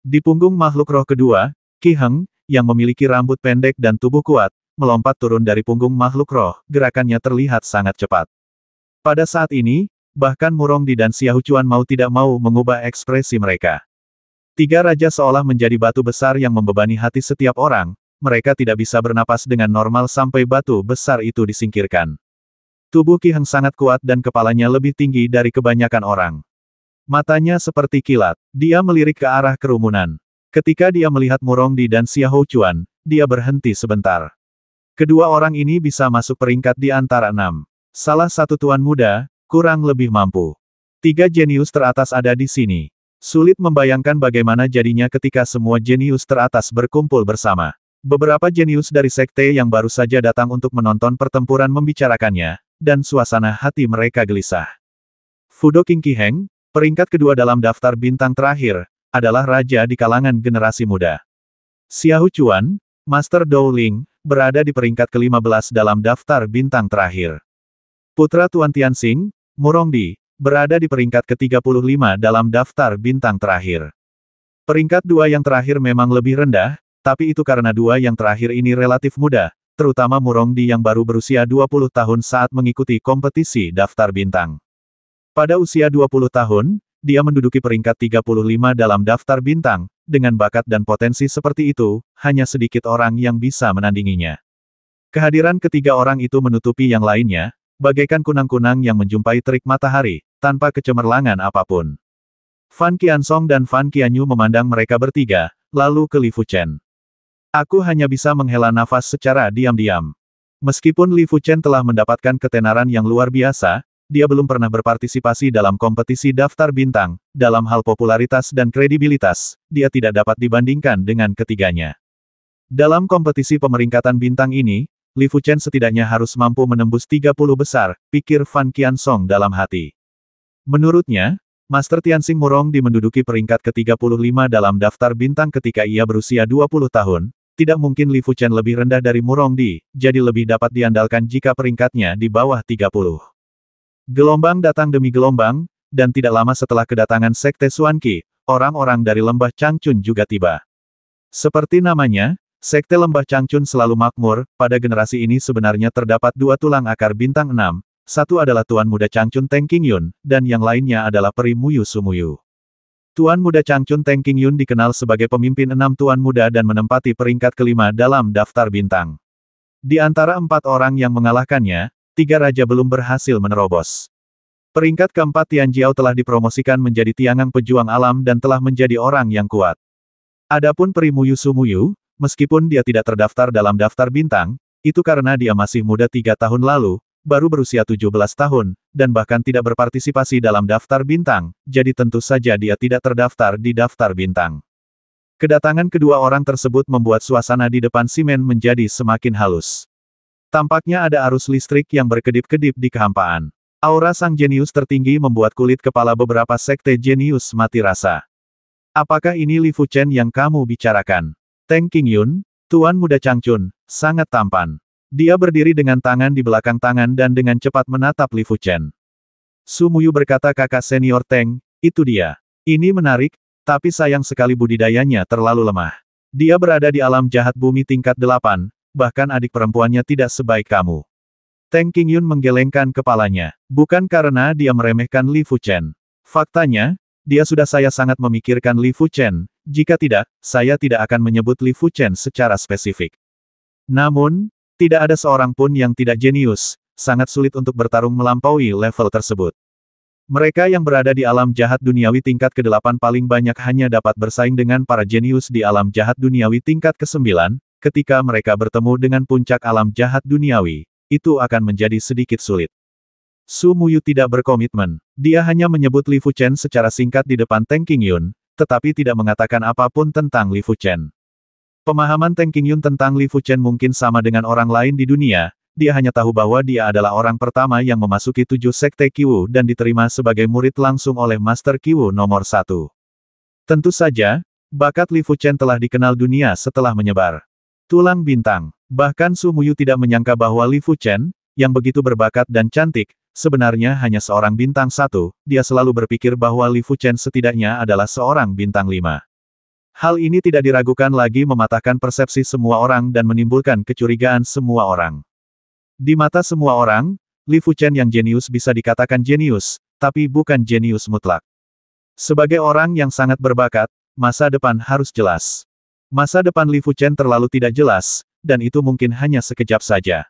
Di punggung makhluk roh kedua, Ki Heng, yang memiliki rambut pendek dan tubuh kuat, melompat turun dari punggung makhluk roh, gerakannya terlihat sangat cepat. Pada saat ini, bahkan Murong Di dan Xiaochuan mau tidak mau mengubah ekspresi mereka. Tiga raja seolah menjadi batu besar yang membebani hati setiap orang, mereka tidak bisa bernapas dengan normal sampai batu besar itu disingkirkan. Tubuh Ki Heng sangat kuat dan kepalanya lebih tinggi dari kebanyakan orang. Matanya seperti kilat. Dia melirik ke arah kerumunan. Ketika dia melihat Murong Di dan Xiahou Chuan, dia berhenti sebentar. Kedua orang ini bisa masuk peringkat di antara enam. Salah satu tuan muda, kurang lebih mampu. Tiga jenius teratas ada di sini. Sulit membayangkan bagaimana jadinya ketika semua jenius teratas berkumpul bersama. Beberapa jenius dari sekte yang baru saja datang untuk menonton pertempuran membicarakannya, dan suasana hati mereka gelisah. Fudo King Heng, Peringkat kedua dalam daftar bintang terakhir, adalah raja di kalangan generasi muda. Xiao Chuan, Master Dowling, berada di peringkat ke-15 dalam daftar bintang terakhir. Putra Tuan Tianxing, Murongdi, berada di peringkat ke-35 dalam daftar bintang terakhir. Peringkat dua yang terakhir memang lebih rendah, tapi itu karena dua yang terakhir ini relatif muda, terutama Murongdi yang baru berusia 20 tahun saat mengikuti kompetisi daftar bintang. Pada usia 20 tahun, dia menduduki peringkat 35 dalam daftar bintang, dengan bakat dan potensi seperti itu, hanya sedikit orang yang bisa menandinginya. Kehadiran ketiga orang itu menutupi yang lainnya, bagaikan kunang-kunang yang menjumpai terik matahari, tanpa kecemerlangan apapun. Fan Qiansong dan Fan Qianyu memandang mereka bertiga, lalu ke Li Fuchen. Aku hanya bisa menghela nafas secara diam-diam. Meskipun Li Fuchen telah mendapatkan ketenaran yang luar biasa, dia belum pernah berpartisipasi dalam kompetisi daftar bintang, dalam hal popularitas dan kredibilitas, dia tidak dapat dibandingkan dengan ketiganya. Dalam kompetisi pemeringkatan bintang ini, Li Fuchen setidaknya harus mampu menembus 30 besar, pikir Fan Qiansong dalam hati. Menurutnya, Master Tianxing Murong di menduduki peringkat ke-35 dalam daftar bintang ketika ia berusia 20 tahun, tidak mungkin Li Fuchen lebih rendah dari Murong di, jadi lebih dapat diandalkan jika peringkatnya di bawah 30. Gelombang datang demi gelombang, dan tidak lama setelah kedatangan Sekte Suanki, orang-orang dari lembah Changchun juga tiba. Seperti namanya, Sekte Lembah Changchun selalu makmur, pada generasi ini sebenarnya terdapat dua tulang akar bintang enam, satu adalah Tuan Muda Changchun Teng Yun, dan yang lainnya adalah Peri Muyu Sumuyu. Tuan Muda Changchun Teng Yun dikenal sebagai pemimpin enam Tuan Muda dan menempati peringkat kelima dalam daftar bintang. Di antara empat orang yang mengalahkannya, tiga raja belum berhasil menerobos. Peringkat keempat Tian Jiao telah dipromosikan menjadi tiangang pejuang alam dan telah menjadi orang yang kuat. Adapun Primuyu Sumuyu, meskipun dia tidak terdaftar dalam daftar bintang, itu karena dia masih muda tiga tahun lalu, baru berusia 17 tahun, dan bahkan tidak berpartisipasi dalam daftar bintang, jadi tentu saja dia tidak terdaftar di daftar bintang. Kedatangan kedua orang tersebut membuat suasana di depan Simen menjadi semakin halus. Tampaknya ada arus listrik yang berkedip-kedip di kehampaan. Aura sang jenius tertinggi membuat kulit kepala beberapa sekte jenius mati rasa. Apakah ini Li Fu Chen yang kamu bicarakan? Teng Yun, Tuan muda Changchun, sangat tampan. Dia berdiri dengan tangan di belakang tangan dan dengan cepat menatap Li Fu Chen. Su Sumuyu berkata kakak senior Teng, itu dia. Ini menarik, tapi sayang sekali budidayanya terlalu lemah. Dia berada di alam jahat bumi tingkat 8, bahkan adik perempuannya tidak sebaik kamu. Teng Qingyun menggelengkan kepalanya, bukan karena dia meremehkan Li Fuchen. Faktanya, dia sudah saya sangat memikirkan Li Fuchen, jika tidak, saya tidak akan menyebut Li Fuchen secara spesifik. Namun, tidak ada seorang pun yang tidak jenius, sangat sulit untuk bertarung melampaui level tersebut. Mereka yang berada di alam jahat duniawi tingkat ke-8 paling banyak hanya dapat bersaing dengan para jenius di alam jahat duniawi tingkat ke-9, Ketika mereka bertemu dengan puncak alam jahat duniawi, itu akan menjadi sedikit sulit. Su Muyu tidak berkomitmen. Dia hanya menyebut Li Fuchen secara singkat di depan Teng King Yun, tetapi tidak mengatakan apapun tentang Li Fuchen. Pemahaman Teng King Yun tentang Li Fuchen mungkin sama dengan orang lain di dunia, dia hanya tahu bahwa dia adalah orang pertama yang memasuki tujuh sekte Kiwu dan diterima sebagai murid langsung oleh Master Kiwu nomor satu. Tentu saja, bakat Li Fuchen telah dikenal dunia setelah menyebar. Tulang bintang. Bahkan Su Sumuyu tidak menyangka bahwa Li Fu Chen, yang begitu berbakat dan cantik, sebenarnya hanya seorang bintang satu, dia selalu berpikir bahwa Li Fu Chen setidaknya adalah seorang bintang lima. Hal ini tidak diragukan lagi mematahkan persepsi semua orang dan menimbulkan kecurigaan semua orang. Di mata semua orang, Li Fu Chen yang jenius bisa dikatakan jenius, tapi bukan jenius mutlak. Sebagai orang yang sangat berbakat, masa depan harus jelas. Masa depan Li Fuchen terlalu tidak jelas, dan itu mungkin hanya sekejap saja.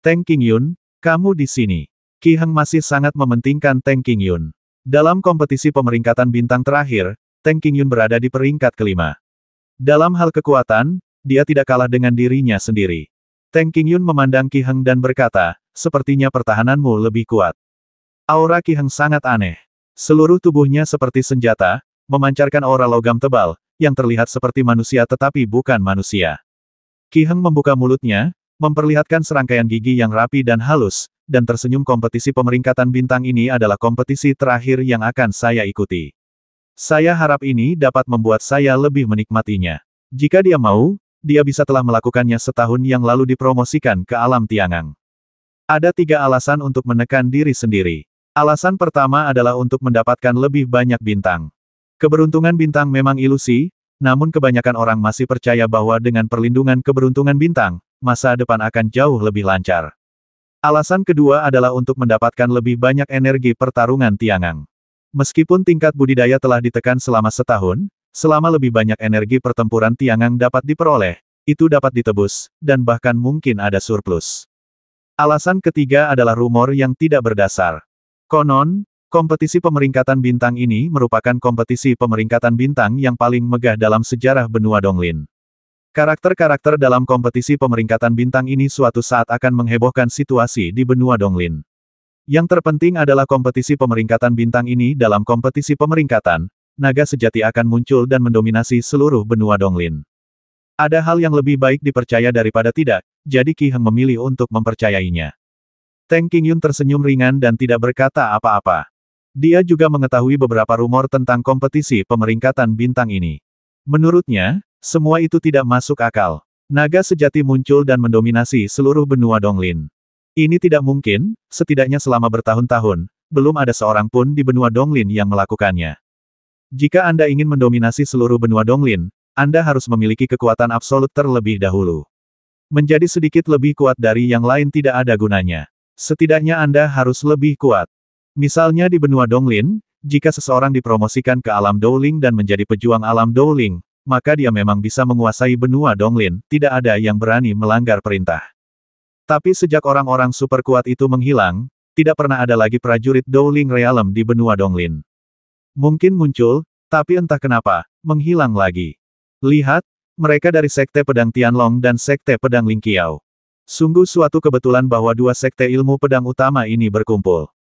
King Yun, kamu di sini. Qi Heng masih sangat mementingkan King Yun. Dalam kompetisi pemeringkatan bintang terakhir, King Yun berada di peringkat kelima. Dalam hal kekuatan, dia tidak kalah dengan dirinya sendiri. King Yun memandang Qi Heng dan berkata, sepertinya pertahananmu lebih kuat. Aura Qi Heng sangat aneh. Seluruh tubuhnya seperti senjata, memancarkan aura logam tebal, yang terlihat seperti manusia tetapi bukan manusia. Ki Heng membuka mulutnya, memperlihatkan serangkaian gigi yang rapi dan halus, dan tersenyum kompetisi pemeringkatan bintang ini adalah kompetisi terakhir yang akan saya ikuti. Saya harap ini dapat membuat saya lebih menikmatinya. Jika dia mau, dia bisa telah melakukannya setahun yang lalu dipromosikan ke alam tiangang. Ada tiga alasan untuk menekan diri sendiri. Alasan pertama adalah untuk mendapatkan lebih banyak bintang. Keberuntungan bintang memang ilusi, namun kebanyakan orang masih percaya bahwa dengan perlindungan keberuntungan bintang, masa depan akan jauh lebih lancar. Alasan kedua adalah untuk mendapatkan lebih banyak energi pertarungan tiangang. Meskipun tingkat budidaya telah ditekan selama setahun, selama lebih banyak energi pertempuran tiangang dapat diperoleh, itu dapat ditebus, dan bahkan mungkin ada surplus. Alasan ketiga adalah rumor yang tidak berdasar. Konon, Kompetisi pemeringkatan bintang ini merupakan kompetisi pemeringkatan bintang yang paling megah dalam sejarah benua Donglin. Karakter-karakter dalam kompetisi pemeringkatan bintang ini suatu saat akan menghebohkan situasi di benua Donglin. Yang terpenting adalah kompetisi pemeringkatan bintang ini dalam kompetisi pemeringkatan, naga sejati akan muncul dan mendominasi seluruh benua Donglin. Ada hal yang lebih baik dipercaya daripada tidak, jadi Ki Heng memilih untuk mempercayainya. Tang Qingyun tersenyum ringan dan tidak berkata apa-apa. Dia juga mengetahui beberapa rumor tentang kompetisi pemeringkatan bintang ini. Menurutnya, semua itu tidak masuk akal. Naga sejati muncul dan mendominasi seluruh benua Donglin. Ini tidak mungkin, setidaknya selama bertahun-tahun, belum ada seorang pun di benua Donglin yang melakukannya. Jika Anda ingin mendominasi seluruh benua Donglin, Anda harus memiliki kekuatan absolut terlebih dahulu. Menjadi sedikit lebih kuat dari yang lain tidak ada gunanya. Setidaknya Anda harus lebih kuat. Misalnya di benua Donglin, jika seseorang dipromosikan ke alam Douling dan menjadi pejuang alam Douling, maka dia memang bisa menguasai benua Donglin, tidak ada yang berani melanggar perintah. Tapi sejak orang-orang super kuat itu menghilang, tidak pernah ada lagi prajurit Douling Realm di benua Donglin. Mungkin muncul, tapi entah kenapa, menghilang lagi. Lihat, mereka dari Sekte Pedang Tianlong dan Sekte Pedang Lingqiao. Sungguh suatu kebetulan bahwa dua sekte ilmu pedang utama ini berkumpul.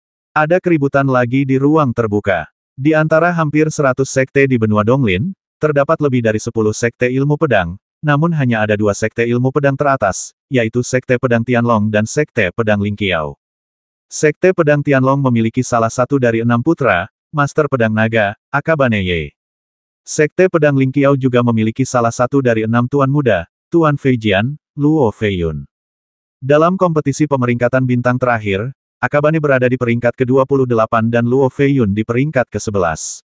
Ada keributan lagi di ruang terbuka. Di antara hampir 100 sekte di benua Donglin, terdapat lebih dari 10 sekte ilmu pedang, namun hanya ada dua sekte ilmu pedang teratas, yaitu Sekte Pedang Tianlong dan Sekte Pedang Lingqiao. Sekte Pedang Tianlong memiliki salah satu dari enam putra, Master Pedang Naga, Akabane Ye. Sekte Pedang Lingqiao juga memiliki salah satu dari enam tuan muda, Tuan Feijian, Luo Feiyun. Dalam kompetisi pemeringkatan bintang terakhir, Akabane berada di peringkat ke-28 dan Luo Feiyun di peringkat ke-11.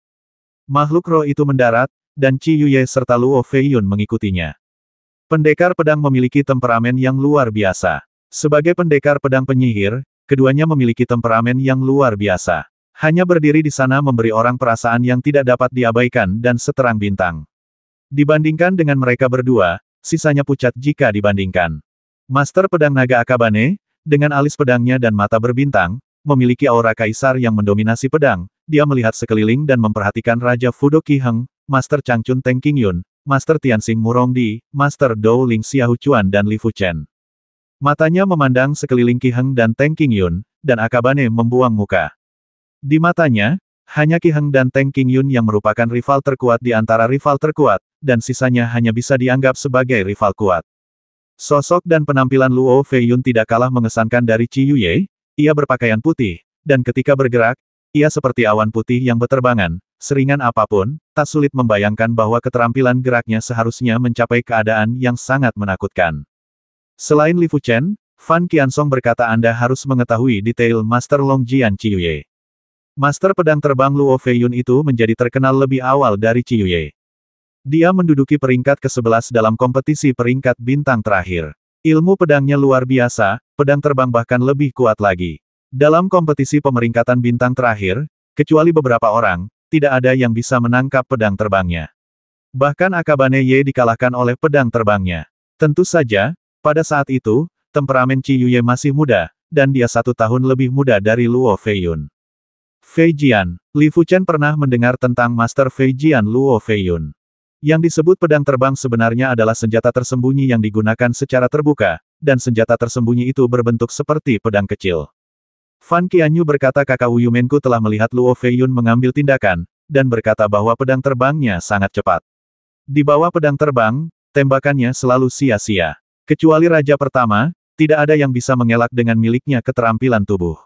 Makhluk roh itu mendarat, dan Ci Yuye serta Luo Feiyun mengikutinya. Pendekar pedang memiliki temperamen yang luar biasa. Sebagai pendekar pedang penyihir, keduanya memiliki temperamen yang luar biasa. Hanya berdiri di sana memberi orang perasaan yang tidak dapat diabaikan dan seterang bintang. Dibandingkan dengan mereka berdua, sisanya pucat jika dibandingkan. Master Pedang Naga Akabane, dengan alis pedangnya dan mata berbintang, memiliki aura kaisar yang mendominasi pedang, dia melihat sekeliling dan memperhatikan Raja Fudo Ki Heng, Master Changchun Teng Yun, Master Tianxing Murongdi, Master Dou Ling Xiahu Chuan dan Li Fuchen. Matanya memandang sekeliling Qi Heng dan Teng Yun, dan Akabane membuang muka. Di matanya, hanya Qi Heng dan Teng Yun yang merupakan rival terkuat di antara rival terkuat, dan sisanya hanya bisa dianggap sebagai rival kuat. Sosok dan penampilan Luo Feiyun tidak kalah mengesankan dari Ci Yuye, ia berpakaian putih, dan ketika bergerak, ia seperti awan putih yang beterbangan, seringan apapun, tak sulit membayangkan bahwa keterampilan geraknya seharusnya mencapai keadaan yang sangat menakutkan. Selain Li Fuchen, Fan Qiansong berkata Anda harus mengetahui detail Master Long Jian Ciyue. Master pedang terbang Luo Feiyun itu menjadi terkenal lebih awal dari Ciyue. Dia menduduki peringkat ke-11 dalam kompetisi peringkat bintang terakhir. Ilmu pedangnya luar biasa, pedang terbang bahkan lebih kuat lagi. Dalam kompetisi pemeringkatan bintang terakhir, kecuali beberapa orang, tidak ada yang bisa menangkap pedang terbangnya. Bahkan Akabane Ye dikalahkan oleh pedang terbangnya. Tentu saja, pada saat itu, temperamen Yuye masih muda, dan dia satu tahun lebih muda dari Luo Feiyun. Fei Jian, Li Fuchen pernah mendengar tentang Master Fei Jian Luo Feiyun. Yang disebut pedang terbang sebenarnya adalah senjata tersembunyi yang digunakan secara terbuka, dan senjata tersembunyi itu berbentuk seperti pedang kecil. Fan Qianyu berkata kakak Wu Yumenku telah melihat Luo Feiyun mengambil tindakan, dan berkata bahwa pedang terbangnya sangat cepat. Di bawah pedang terbang, tembakannya selalu sia-sia. Kecuali Raja Pertama, tidak ada yang bisa mengelak dengan miliknya keterampilan tubuh.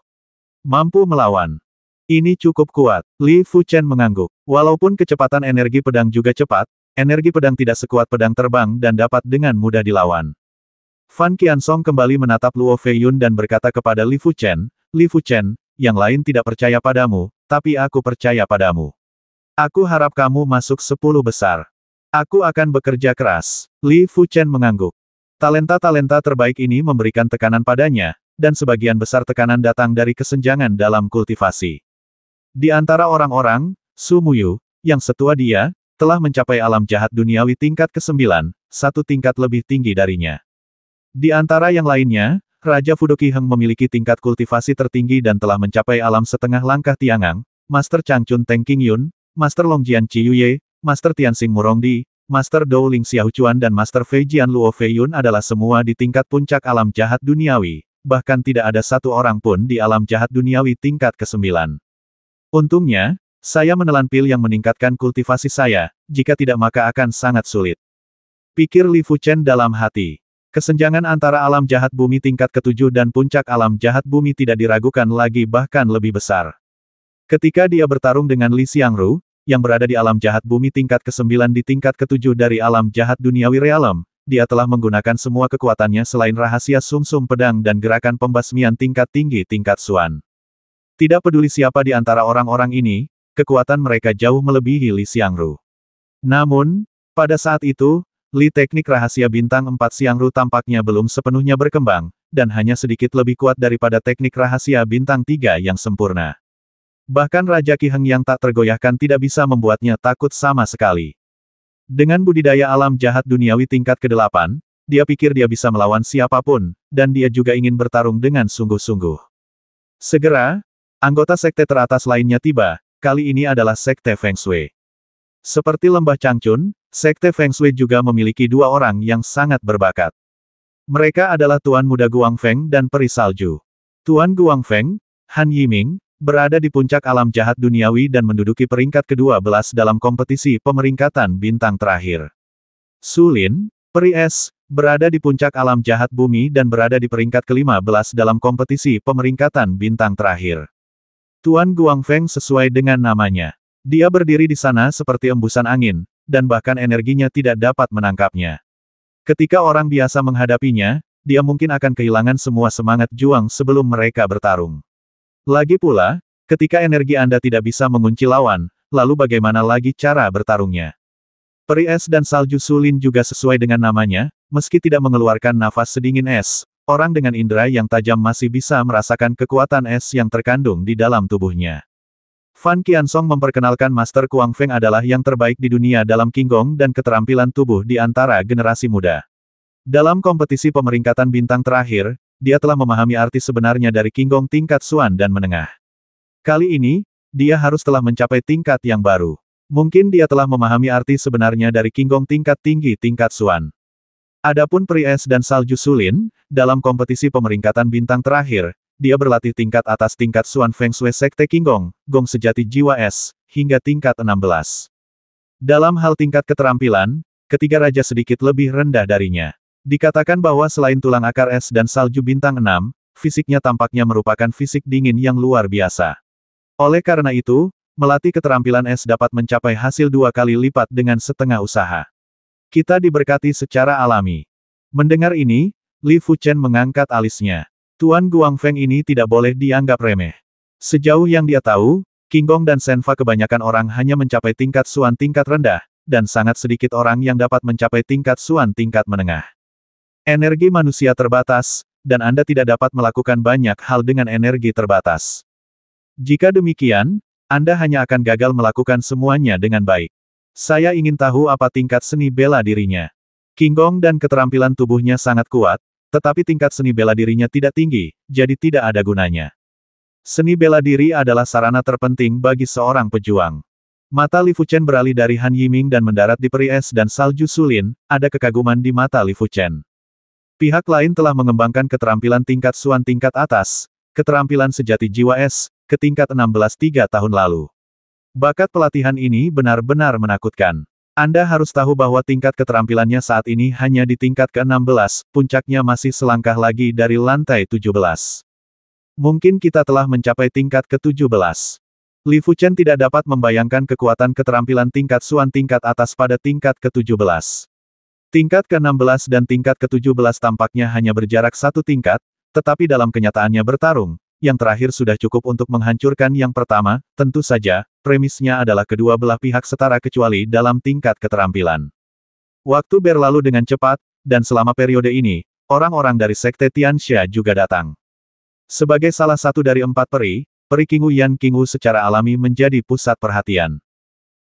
Mampu melawan. Ini cukup kuat. Li Fuchen mengangguk. Walaupun kecepatan energi pedang juga cepat, Energi pedang tidak sekuat pedang terbang dan dapat dengan mudah dilawan. Fan Qiansong kembali menatap Luo Feiyun dan berkata kepada Li Fuchen, Li Fuchen, yang lain tidak percaya padamu, tapi aku percaya padamu. Aku harap kamu masuk sepuluh besar. Aku akan bekerja keras. Li Fuchen mengangguk. Talenta-talenta terbaik ini memberikan tekanan padanya, dan sebagian besar tekanan datang dari kesenjangan dalam kultivasi. Di antara orang-orang, Su Muyu, yang setua dia, telah mencapai alam jahat duniawi tingkat ke-9, satu tingkat lebih tinggi darinya. Di antara yang lainnya, Raja Fudoki Heng memiliki tingkat kultivasi tertinggi dan telah mencapai alam setengah langkah Tiangang, Master Changchun Teng King Yun, Master Longjian Chiyuye, Master Tianxing Murongdi, Master Dou Ling Xiaochuan dan Master Fei Jian Luo Fei Yun adalah semua di tingkat puncak alam jahat duniawi, bahkan tidak ada satu orang pun di alam jahat duniawi tingkat ke-9. Untungnya, saya menelan pil yang meningkatkan kultivasi saya, jika tidak maka akan sangat sulit. Pikir Li Fuchen dalam hati. Kesenjangan antara alam jahat bumi tingkat ketujuh dan puncak alam jahat bumi tidak diragukan lagi bahkan lebih besar. Ketika dia bertarung dengan Li Xiangru, yang berada di alam jahat bumi tingkat ke-9 di tingkat ketujuh dari alam jahat duniawi realem, dia telah menggunakan semua kekuatannya selain rahasia sumsum -sum pedang dan gerakan pembasmian tingkat tinggi tingkat suan. Tidak peduli siapa di antara orang-orang ini, kekuatan mereka jauh melebihi Li Xiangru. Namun, pada saat itu, Li teknik rahasia bintang 4 Xiangru tampaknya belum sepenuhnya berkembang, dan hanya sedikit lebih kuat daripada teknik rahasia bintang 3 yang sempurna. Bahkan Raja Ki Heng yang tak tergoyahkan tidak bisa membuatnya takut sama sekali. Dengan budidaya alam jahat duniawi tingkat ke-8, dia pikir dia bisa melawan siapapun, dan dia juga ingin bertarung dengan sungguh-sungguh. Segera, anggota sekte teratas lainnya tiba, kali ini adalah Sekte Feng Shui. Seperti Lembah Changchun, Sekte Feng Shui juga memiliki dua orang yang sangat berbakat. Mereka adalah Tuan Muda Guang Feng dan Peri Salju. Tuan Guang Feng, Han Yiming, berada di puncak alam jahat duniawi dan menduduki peringkat kedua belas dalam kompetisi pemeringkatan bintang terakhir. Sulin, Peri Es, berada di puncak alam jahat bumi dan berada di peringkat kelima belas dalam kompetisi pemeringkatan bintang terakhir. Tuan Guang Feng sesuai dengan namanya. Dia berdiri di sana seperti embusan angin, dan bahkan energinya tidak dapat menangkapnya. Ketika orang biasa menghadapinya, dia mungkin akan kehilangan semua semangat juang sebelum mereka bertarung. Lagi pula, ketika energi Anda tidak bisa mengunci lawan, lalu bagaimana lagi cara bertarungnya? Peri es dan salju Sulin juga sesuai dengan namanya, meski tidak mengeluarkan nafas sedingin es, Orang dengan indera yang tajam masih bisa merasakan kekuatan es yang terkandung di dalam tubuhnya. Fan Qiansong memperkenalkan Master Kuang Feng adalah yang terbaik di dunia dalam kinggong dan keterampilan tubuh di antara generasi muda. Dalam kompetisi pemeringkatan bintang terakhir, dia telah memahami arti sebenarnya dari kinggong tingkat suan dan menengah. Kali ini, dia harus telah mencapai tingkat yang baru. Mungkin dia telah memahami arti sebenarnya dari kinggong tingkat tinggi tingkat suan. Adapun Pries dan Salju Sulin, dalam kompetisi pemeringkatan bintang terakhir, dia berlatih tingkat atas tingkat Suan Feng Shui Sekte Kinggong, Gong Sejati Jiwa Es, hingga tingkat 16. Dalam hal tingkat keterampilan, ketiga raja sedikit lebih rendah darinya. Dikatakan bahwa selain tulang akar es dan salju bintang 6, fisiknya tampaknya merupakan fisik dingin yang luar biasa. Oleh karena itu, melatih keterampilan es dapat mencapai hasil dua kali lipat dengan setengah usaha. Kita diberkati secara alami. Mendengar ini, Li Fuchen mengangkat alisnya. Tuan Guangfeng ini tidak boleh dianggap remeh. Sejauh yang dia tahu, King Kong dan Senfa kebanyakan orang hanya mencapai tingkat suan tingkat rendah, dan sangat sedikit orang yang dapat mencapai tingkat suan tingkat menengah. Energi manusia terbatas, dan Anda tidak dapat melakukan banyak hal dengan energi terbatas. Jika demikian, Anda hanya akan gagal melakukan semuanya dengan baik. Saya ingin tahu apa tingkat seni bela dirinya. King Kong dan keterampilan tubuhnya sangat kuat, tetapi tingkat seni bela dirinya tidak tinggi, jadi tidak ada gunanya. Seni bela diri adalah sarana terpenting bagi seorang pejuang. Mata Li Fuchen beralih dari Han Yiming dan mendarat di peri es dan salju sulin, ada kekaguman di mata Li Fuchen. Pihak lain telah mengembangkan keterampilan tingkat suan tingkat atas, keterampilan sejati jiwa es, ke tingkat 16 tiga tahun lalu. Bakat pelatihan ini benar-benar menakutkan. Anda harus tahu bahwa tingkat keterampilannya saat ini hanya di tingkat ke-16, puncaknya masih selangkah lagi dari lantai 17. Mungkin kita telah mencapai tingkat ke-17. Li Fuchen tidak dapat membayangkan kekuatan keterampilan tingkat Suan tingkat atas pada tingkat ke-17. Tingkat ke-16 dan tingkat ke-17 tampaknya hanya berjarak satu tingkat, tetapi dalam kenyataannya bertarung, yang terakhir sudah cukup untuk menghancurkan yang pertama, tentu saja, premisnya adalah kedua belah pihak setara kecuali dalam tingkat keterampilan. Waktu berlalu dengan cepat, dan selama periode ini, orang-orang dari Sekte Tianxia juga datang. Sebagai salah satu dari empat peri, peri Kingu Yan Kingu secara alami menjadi pusat perhatian.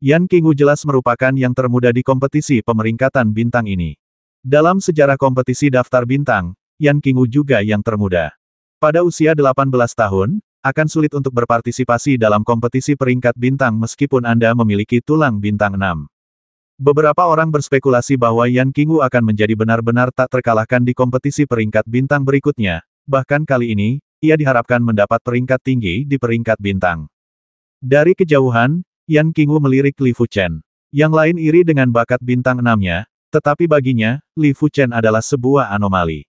Yan Kingu jelas merupakan yang termuda di kompetisi pemeringkatan bintang ini. Dalam sejarah kompetisi daftar bintang, Yan Kingu juga yang termuda. Pada usia 18 tahun, akan sulit untuk berpartisipasi dalam kompetisi peringkat bintang meskipun Anda memiliki tulang bintang 6. Beberapa orang berspekulasi bahwa Yan Qingwu akan menjadi benar-benar tak terkalahkan di kompetisi peringkat bintang berikutnya, bahkan kali ini, ia diharapkan mendapat peringkat tinggi di peringkat bintang. Dari kejauhan, Yan Qingwu melirik Li Fuchen. Yang lain iri dengan bakat bintang enamnya, tetapi baginya, Li Fuchen adalah sebuah anomali.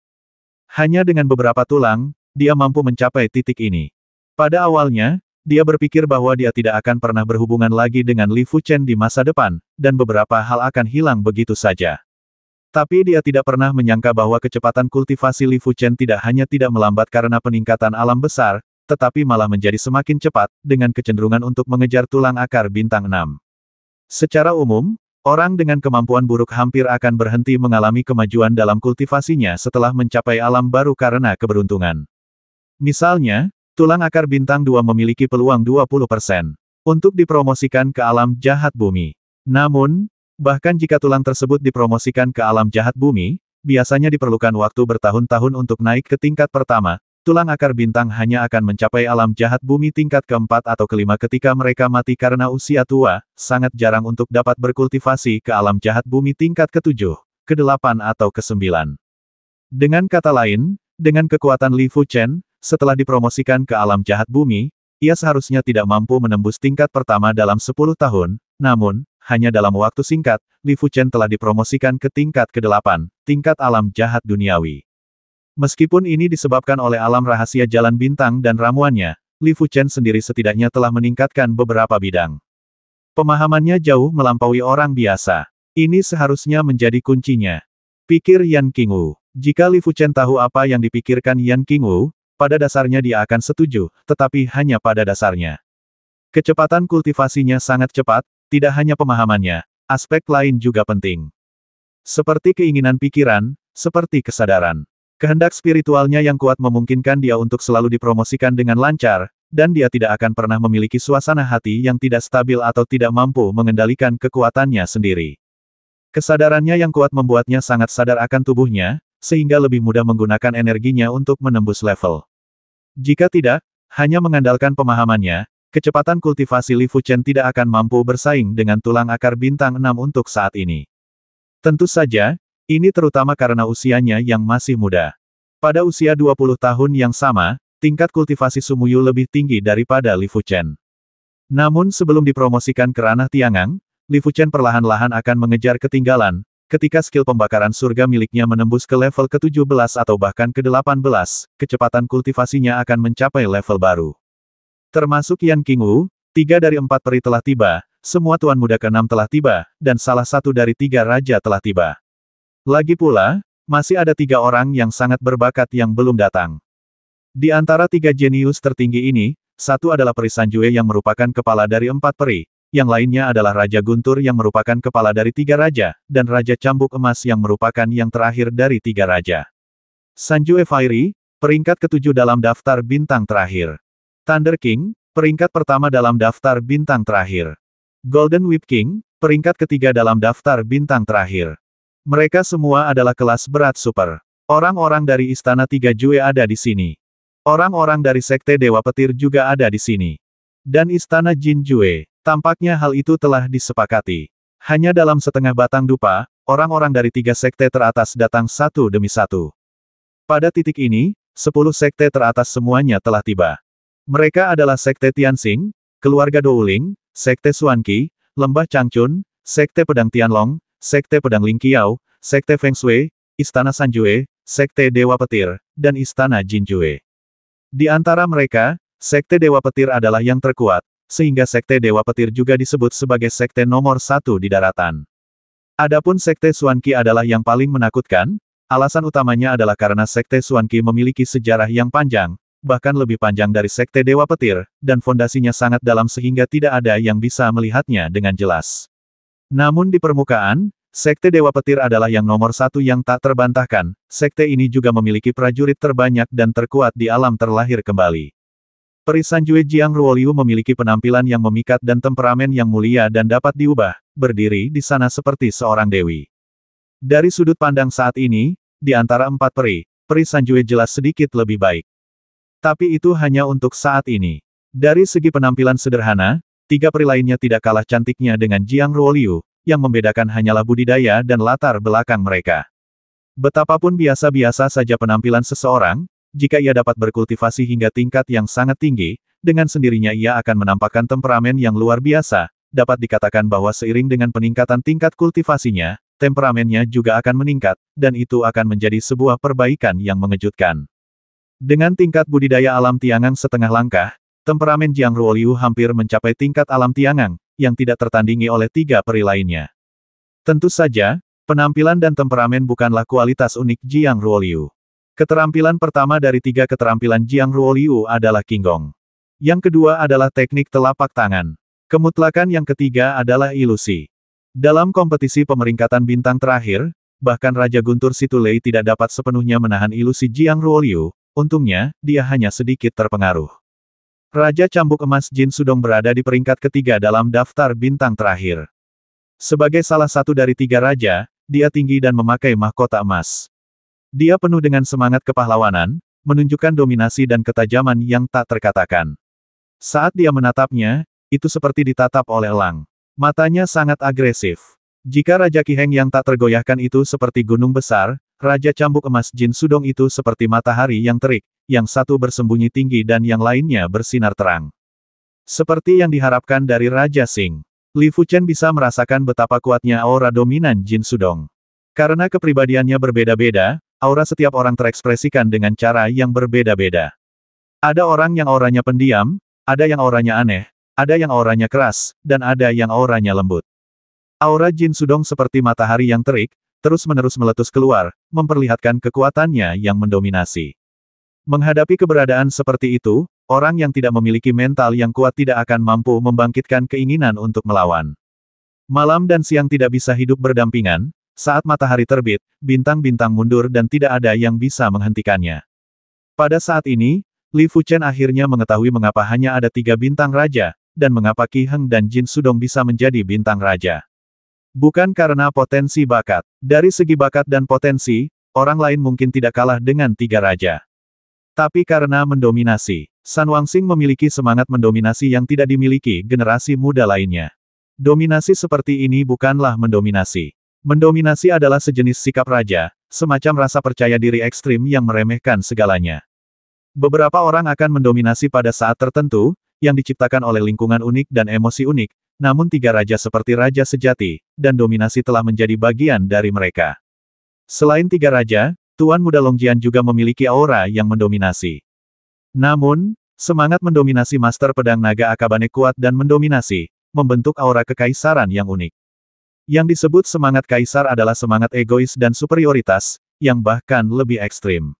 Hanya dengan beberapa tulang, dia mampu mencapai titik ini. Pada awalnya, dia berpikir bahwa dia tidak akan pernah berhubungan lagi dengan Li Fuchen di masa depan, dan beberapa hal akan hilang begitu saja. Tapi dia tidak pernah menyangka bahwa kecepatan kultivasi Li Fuchen tidak hanya tidak melambat karena peningkatan alam besar, tetapi malah menjadi semakin cepat, dengan kecenderungan untuk mengejar tulang akar bintang 6. Secara umum, orang dengan kemampuan buruk hampir akan berhenti mengalami kemajuan dalam kultivasinya setelah mencapai alam baru karena keberuntungan. Misalnya, tulang akar bintang 2 memiliki peluang 20% untuk dipromosikan ke alam jahat bumi. Namun, bahkan jika tulang tersebut dipromosikan ke alam jahat bumi, biasanya diperlukan waktu bertahun-tahun untuk naik ke tingkat pertama, tulang akar bintang hanya akan mencapai alam jahat bumi tingkat keempat atau kelima ketika mereka mati karena usia tua, sangat jarang untuk dapat berkultivasi ke alam jahat bumi tingkat ketujuh, kedelapan atau kesembilan. Dengan kata lain, dengan kekuatan Li Fu Chen, setelah dipromosikan ke alam jahat bumi, ia seharusnya tidak mampu menembus tingkat pertama dalam 10 tahun, namun, hanya dalam waktu singkat, Li Fuchen telah dipromosikan ke tingkat ke-8, tingkat alam jahat duniawi. Meskipun ini disebabkan oleh alam rahasia jalan bintang dan ramuannya, Li Fuchen sendiri setidaknya telah meningkatkan beberapa bidang. Pemahamannya jauh melampaui orang biasa. Ini seharusnya menjadi kuncinya. Pikir Yan Qingwu. Jika Li Fuchen tahu apa yang dipikirkan Yan Qingwu, pada dasarnya dia akan setuju, tetapi hanya pada dasarnya. Kecepatan kultivasinya sangat cepat, tidak hanya pemahamannya, aspek lain juga penting. Seperti keinginan pikiran, seperti kesadaran. Kehendak spiritualnya yang kuat memungkinkan dia untuk selalu dipromosikan dengan lancar, dan dia tidak akan pernah memiliki suasana hati yang tidak stabil atau tidak mampu mengendalikan kekuatannya sendiri. Kesadarannya yang kuat membuatnya sangat sadar akan tubuhnya, sehingga lebih mudah menggunakan energinya untuk menembus level. Jika tidak, hanya mengandalkan pemahamannya, kecepatan kultivasi Li Fuchen tidak akan mampu bersaing dengan tulang akar bintang 6 untuk saat ini. Tentu saja, ini terutama karena usianya yang masih muda. Pada usia 20 tahun yang sama, tingkat kultivasi Sumuyu lebih tinggi daripada Li Fuchen. Namun sebelum dipromosikan ke ranah Tiangang, Li Fuchen perlahan-lahan akan mengejar ketinggalan, Ketika skill pembakaran surga miliknya menembus ke level ke-17 atau bahkan ke-18, kecepatan kultivasinya akan mencapai level baru. Termasuk Yan King Wu, tiga dari empat peri telah tiba, semua tuan muda keenam telah tiba, dan salah satu dari tiga raja telah tiba. Lagi pula, masih ada tiga orang yang sangat berbakat yang belum datang. Di antara tiga jenius tertinggi ini, satu adalah Peri Sanjue yang merupakan kepala dari empat peri, yang lainnya adalah Raja Guntur yang merupakan kepala dari tiga raja, dan Raja Cambuk Emas yang merupakan yang terakhir dari tiga raja. Sanju Evairi, peringkat ketujuh dalam daftar bintang terakhir. Thunder King, peringkat pertama dalam daftar bintang terakhir. Golden Whip King, peringkat ketiga dalam daftar bintang terakhir. Mereka semua adalah kelas berat super. Orang-orang dari Istana Tiga Jue ada di sini. Orang-orang dari Sekte Dewa Petir juga ada di sini. Dan Istana Jin Jue. Tampaknya hal itu telah disepakati. Hanya dalam setengah batang dupa, orang-orang dari tiga sekte teratas datang satu demi satu. Pada titik ini, sepuluh sekte teratas semuanya telah tiba. Mereka adalah Sekte Tianxing, Keluarga Douling, Sekte Suanqi, Lembah Changchun, Sekte Pedang Tianlong, Sekte Pedang Lingqiao, Sekte Feng Shui, Istana Sanjue, Sekte Dewa Petir, dan Istana Jinjue. Di antara mereka, Sekte Dewa Petir adalah yang terkuat, sehingga Sekte Dewa Petir juga disebut sebagai Sekte nomor satu di daratan. Adapun Sekte Suanki adalah yang paling menakutkan, alasan utamanya adalah karena Sekte Suanki memiliki sejarah yang panjang, bahkan lebih panjang dari Sekte Dewa Petir, dan fondasinya sangat dalam sehingga tidak ada yang bisa melihatnya dengan jelas. Namun di permukaan, Sekte Dewa Petir adalah yang nomor satu yang tak terbantahkan, sekte ini juga memiliki prajurit terbanyak dan terkuat di alam terlahir kembali. Peri Sanjue Jiang Ruoliu memiliki penampilan yang memikat dan temperamen yang mulia dan dapat diubah, berdiri di sana seperti seorang dewi. Dari sudut pandang saat ini, di antara empat peri, Peri Sanjue jelas sedikit lebih baik. Tapi itu hanya untuk saat ini. Dari segi penampilan sederhana, tiga peri lainnya tidak kalah cantiknya dengan Jiang Ruoliu, yang membedakan hanyalah budidaya dan latar belakang mereka. Betapapun biasa-biasa saja penampilan seseorang, jika ia dapat berkultivasi hingga tingkat yang sangat tinggi, dengan sendirinya ia akan menampakkan temperamen yang luar biasa, dapat dikatakan bahwa seiring dengan peningkatan tingkat kultivasinya, temperamennya juga akan meningkat, dan itu akan menjadi sebuah perbaikan yang mengejutkan. Dengan tingkat budidaya alam Tiangang setengah langkah, temperamen Jiang Ruoliu hampir mencapai tingkat alam Tiangang, yang tidak tertandingi oleh tiga peri lainnya. Tentu saja, penampilan dan temperamen bukanlah kualitas unik Jiang Ruoliu. Keterampilan pertama dari tiga keterampilan Jiang Ruoliu adalah Gong. Yang kedua adalah teknik telapak tangan. Kemutlakan yang ketiga adalah ilusi. Dalam kompetisi pemeringkatan bintang terakhir, bahkan Raja Guntur Situlei tidak dapat sepenuhnya menahan ilusi Jiang Ruoliu, untungnya, dia hanya sedikit terpengaruh. Raja Cambuk Emas Jin Sudong berada di peringkat ketiga dalam daftar bintang terakhir. Sebagai salah satu dari tiga raja, dia tinggi dan memakai mahkota emas. Dia penuh dengan semangat kepahlawanan, menunjukkan dominasi dan ketajaman yang tak terkatakan. Saat dia menatapnya, itu seperti ditatap oleh elang. Matanya sangat agresif. Jika Raja Kiheng yang tak tergoyahkan itu seperti gunung besar, Raja Cambuk Emas Jin Sudong itu seperti matahari yang terik, yang satu bersembunyi tinggi dan yang lainnya bersinar terang. Seperti yang diharapkan dari Raja Sing, Li Fuchen bisa merasakan betapa kuatnya aura dominan Jin Sudong. Karena kepribadiannya berbeda-beda, Aura setiap orang terekspresikan dengan cara yang berbeda-beda. Ada orang yang auranya pendiam, ada yang auranya aneh, ada yang auranya keras, dan ada yang auranya lembut. Aura Jin Sudong seperti matahari yang terik, terus-menerus meletus keluar, memperlihatkan kekuatannya yang mendominasi. Menghadapi keberadaan seperti itu, orang yang tidak memiliki mental yang kuat tidak akan mampu membangkitkan keinginan untuk melawan. Malam dan siang tidak bisa hidup berdampingan, saat matahari terbit, bintang-bintang mundur dan tidak ada yang bisa menghentikannya. Pada saat ini, Li Fuchen akhirnya mengetahui mengapa hanya ada tiga bintang raja, dan mengapa Qi Heng dan Jin Sudong bisa menjadi bintang raja. Bukan karena potensi bakat. Dari segi bakat dan potensi, orang lain mungkin tidak kalah dengan tiga raja. Tapi karena mendominasi, San Wangsing memiliki semangat mendominasi yang tidak dimiliki generasi muda lainnya. Dominasi seperti ini bukanlah mendominasi. Mendominasi adalah sejenis sikap raja, semacam rasa percaya diri ekstrim yang meremehkan segalanya. Beberapa orang akan mendominasi pada saat tertentu, yang diciptakan oleh lingkungan unik dan emosi unik, namun tiga raja seperti raja sejati, dan dominasi telah menjadi bagian dari mereka. Selain tiga raja, Tuan Muda Longjian juga memiliki aura yang mendominasi. Namun, semangat mendominasi Master Pedang Naga Akabane kuat dan mendominasi, membentuk aura kekaisaran yang unik. Yang disebut semangat kaisar adalah semangat egois dan superioritas, yang bahkan lebih ekstrim.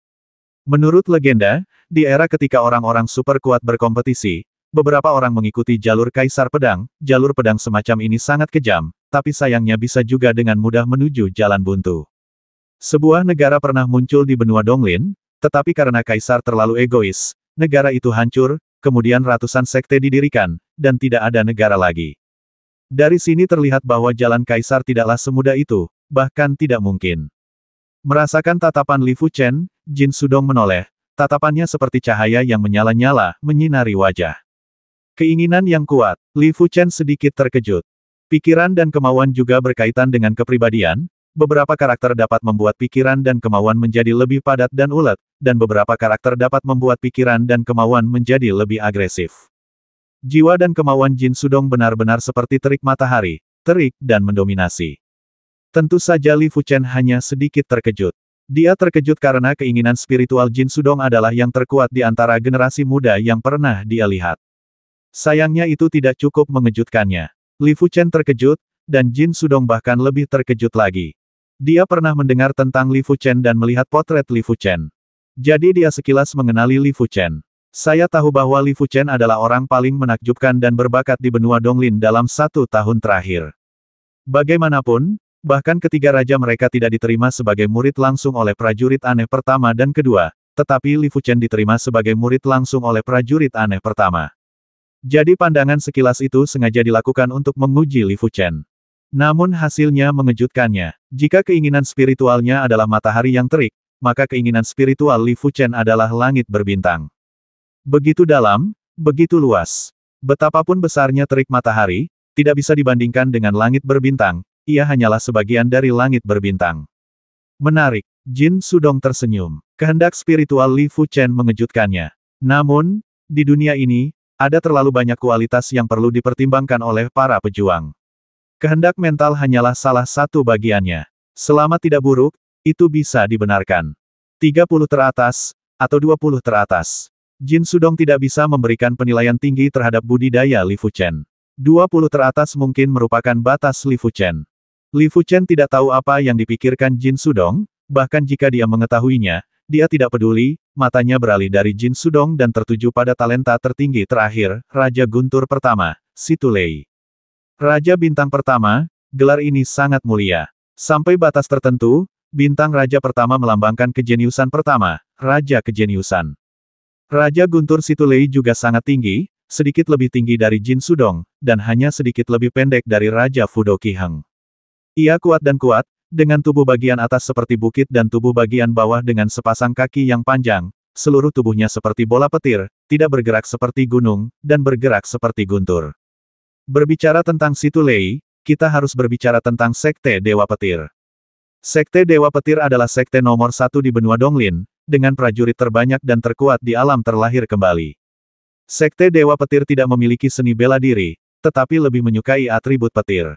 Menurut legenda, di era ketika orang-orang super kuat berkompetisi, beberapa orang mengikuti jalur kaisar pedang, jalur pedang semacam ini sangat kejam, tapi sayangnya bisa juga dengan mudah menuju jalan buntu. Sebuah negara pernah muncul di benua Donglin, tetapi karena kaisar terlalu egois, negara itu hancur, kemudian ratusan sekte didirikan, dan tidak ada negara lagi. Dari sini terlihat bahwa jalan kaisar tidaklah semudah itu, bahkan tidak mungkin. Merasakan tatapan Li Fu Chen, Jin Sudong menoleh, tatapannya seperti cahaya yang menyala-nyala, menyinari wajah. Keinginan yang kuat, Li Fu Chen sedikit terkejut. Pikiran dan kemauan juga berkaitan dengan kepribadian, beberapa karakter dapat membuat pikiran dan kemauan menjadi lebih padat dan ulet, dan beberapa karakter dapat membuat pikiran dan kemauan menjadi lebih agresif. Jiwa dan kemauan Jin Sudong benar-benar seperti terik matahari, terik dan mendominasi. Tentu saja Li Fuchen hanya sedikit terkejut. Dia terkejut karena keinginan spiritual Jin Sudong adalah yang terkuat di antara generasi muda yang pernah dia lihat. Sayangnya itu tidak cukup mengejutkannya. Li Fuchen terkejut, dan Jin Sudong bahkan lebih terkejut lagi. Dia pernah mendengar tentang Li Fuchen dan melihat potret Li Fuchen. Jadi dia sekilas mengenali Li Fuchen. Saya tahu bahwa Li Fuchen adalah orang paling menakjubkan dan berbakat di benua Donglin dalam satu tahun terakhir. Bagaimanapun, bahkan ketiga raja mereka tidak diterima sebagai murid langsung oleh prajurit aneh pertama dan kedua, tetapi Li Fuchen diterima sebagai murid langsung oleh prajurit aneh pertama. Jadi pandangan sekilas itu sengaja dilakukan untuk menguji Li Fuchen. Namun hasilnya mengejutkannya. Jika keinginan spiritualnya adalah matahari yang terik, maka keinginan spiritual Li Fuchen adalah langit berbintang. Begitu dalam, begitu luas. Betapapun besarnya terik matahari, tidak bisa dibandingkan dengan langit berbintang, ia hanyalah sebagian dari langit berbintang. Menarik, Jin Sudong tersenyum. Kehendak spiritual Li Fu Chen mengejutkannya. Namun, di dunia ini, ada terlalu banyak kualitas yang perlu dipertimbangkan oleh para pejuang. Kehendak mental hanyalah salah satu bagiannya. Selama tidak buruk, itu bisa dibenarkan. 30 teratas, atau 20 teratas. Jin Sudong tidak bisa memberikan penilaian tinggi terhadap budidaya Li Fuchen. 20 teratas mungkin merupakan batas Li Fuchen. Li Fuchen tidak tahu apa yang dipikirkan Jin Sudong, bahkan jika dia mengetahuinya, dia tidak peduli, matanya beralih dari Jin Sudong dan tertuju pada talenta tertinggi terakhir, Raja Guntur pertama, Situlei. Raja Bintang pertama, gelar ini sangat mulia. Sampai batas tertentu, bintang Raja pertama melambangkan kejeniusan pertama, Raja Kejeniusan. Raja Guntur Situlei juga sangat tinggi, sedikit lebih tinggi dari Jin Sudong, dan hanya sedikit lebih pendek dari Raja Fudo Kihang. Ia kuat dan kuat, dengan tubuh bagian atas seperti bukit dan tubuh bagian bawah dengan sepasang kaki yang panjang, seluruh tubuhnya seperti bola petir, tidak bergerak seperti gunung, dan bergerak seperti guntur. Berbicara tentang Situlei, kita harus berbicara tentang Sekte Dewa Petir. Sekte Dewa Petir adalah sekte nomor satu di benua Donglin, dengan prajurit terbanyak dan terkuat di alam terlahir kembali. Sekte Dewa Petir tidak memiliki seni bela diri, tetapi lebih menyukai atribut petir.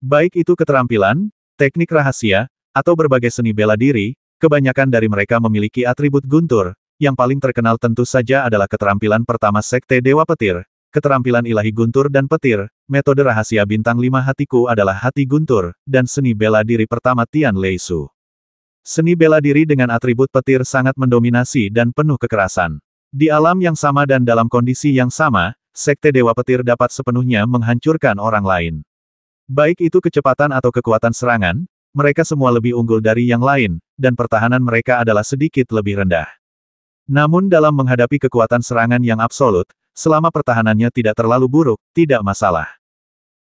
Baik itu keterampilan, teknik rahasia, atau berbagai seni bela diri, kebanyakan dari mereka memiliki atribut guntur, yang paling terkenal tentu saja adalah keterampilan pertama Sekte Dewa Petir, keterampilan ilahi guntur dan petir, metode rahasia bintang lima hatiku adalah hati guntur, dan seni bela diri pertama Tian Lei Su. Seni bela diri dengan atribut petir sangat mendominasi dan penuh kekerasan. Di alam yang sama dan dalam kondisi yang sama, sekte Dewa Petir dapat sepenuhnya menghancurkan orang lain. Baik itu kecepatan atau kekuatan serangan, mereka semua lebih unggul dari yang lain, dan pertahanan mereka adalah sedikit lebih rendah. Namun dalam menghadapi kekuatan serangan yang absolut, selama pertahanannya tidak terlalu buruk, tidak masalah.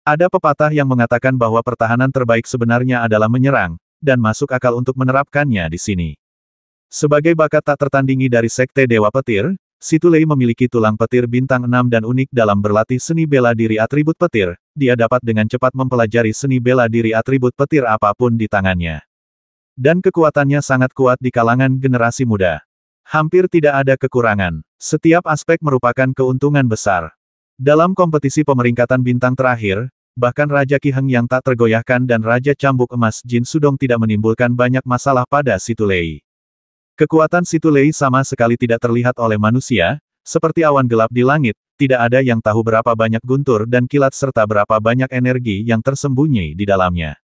Ada pepatah yang mengatakan bahwa pertahanan terbaik sebenarnya adalah menyerang, dan masuk akal untuk menerapkannya di sini. Sebagai bakat tak tertandingi dari Sekte Dewa Petir, Situlei memiliki tulang petir bintang 6 dan unik dalam berlatih seni bela diri atribut petir, dia dapat dengan cepat mempelajari seni bela diri atribut petir apapun di tangannya. Dan kekuatannya sangat kuat di kalangan generasi muda. Hampir tidak ada kekurangan. Setiap aspek merupakan keuntungan besar. Dalam kompetisi pemeringkatan bintang terakhir, Bahkan Raja Ki Heng yang tak tergoyahkan dan Raja Cambuk Emas Jin Sudong tidak menimbulkan banyak masalah pada Situ Lei. Kekuatan Situ Lei sama sekali tidak terlihat oleh manusia, seperti awan gelap di langit, tidak ada yang tahu berapa banyak guntur dan kilat serta berapa banyak energi yang tersembunyi di dalamnya.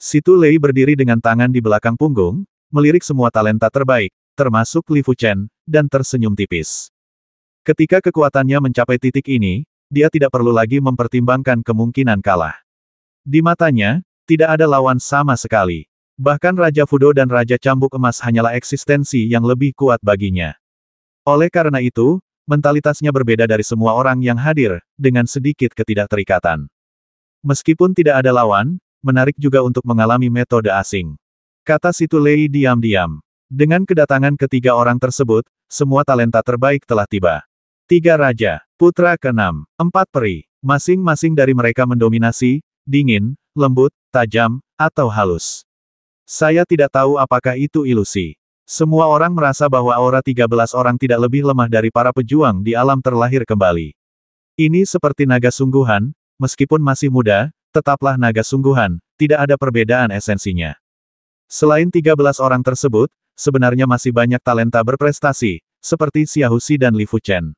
Situ Lei berdiri dengan tangan di belakang punggung, melirik semua talenta terbaik, termasuk Li Fuchen, dan tersenyum tipis. Ketika kekuatannya mencapai titik ini, dia tidak perlu lagi mempertimbangkan kemungkinan kalah. Di matanya, tidak ada lawan sama sekali. Bahkan Raja Fudo dan Raja Cambuk Emas hanyalah eksistensi yang lebih kuat baginya. Oleh karena itu, mentalitasnya berbeda dari semua orang yang hadir, dengan sedikit ketidakterikatan. Meskipun tidak ada lawan, menarik juga untuk mengalami metode asing. Kata Situ Lei diam-diam. Dengan kedatangan ketiga orang tersebut, semua talenta terbaik telah tiba. Tiga raja. Putra keenam, empat peri, masing-masing dari mereka mendominasi, dingin, lembut, tajam, atau halus. Saya tidak tahu apakah itu ilusi. Semua orang merasa bahwa aura 13 orang tidak lebih lemah dari para pejuang di alam terlahir kembali. Ini seperti naga sungguhan, meskipun masih muda, tetaplah naga sungguhan, tidak ada perbedaan esensinya. Selain 13 orang tersebut, sebenarnya masih banyak talenta berprestasi, seperti Xiaohusi dan Li Fuchen.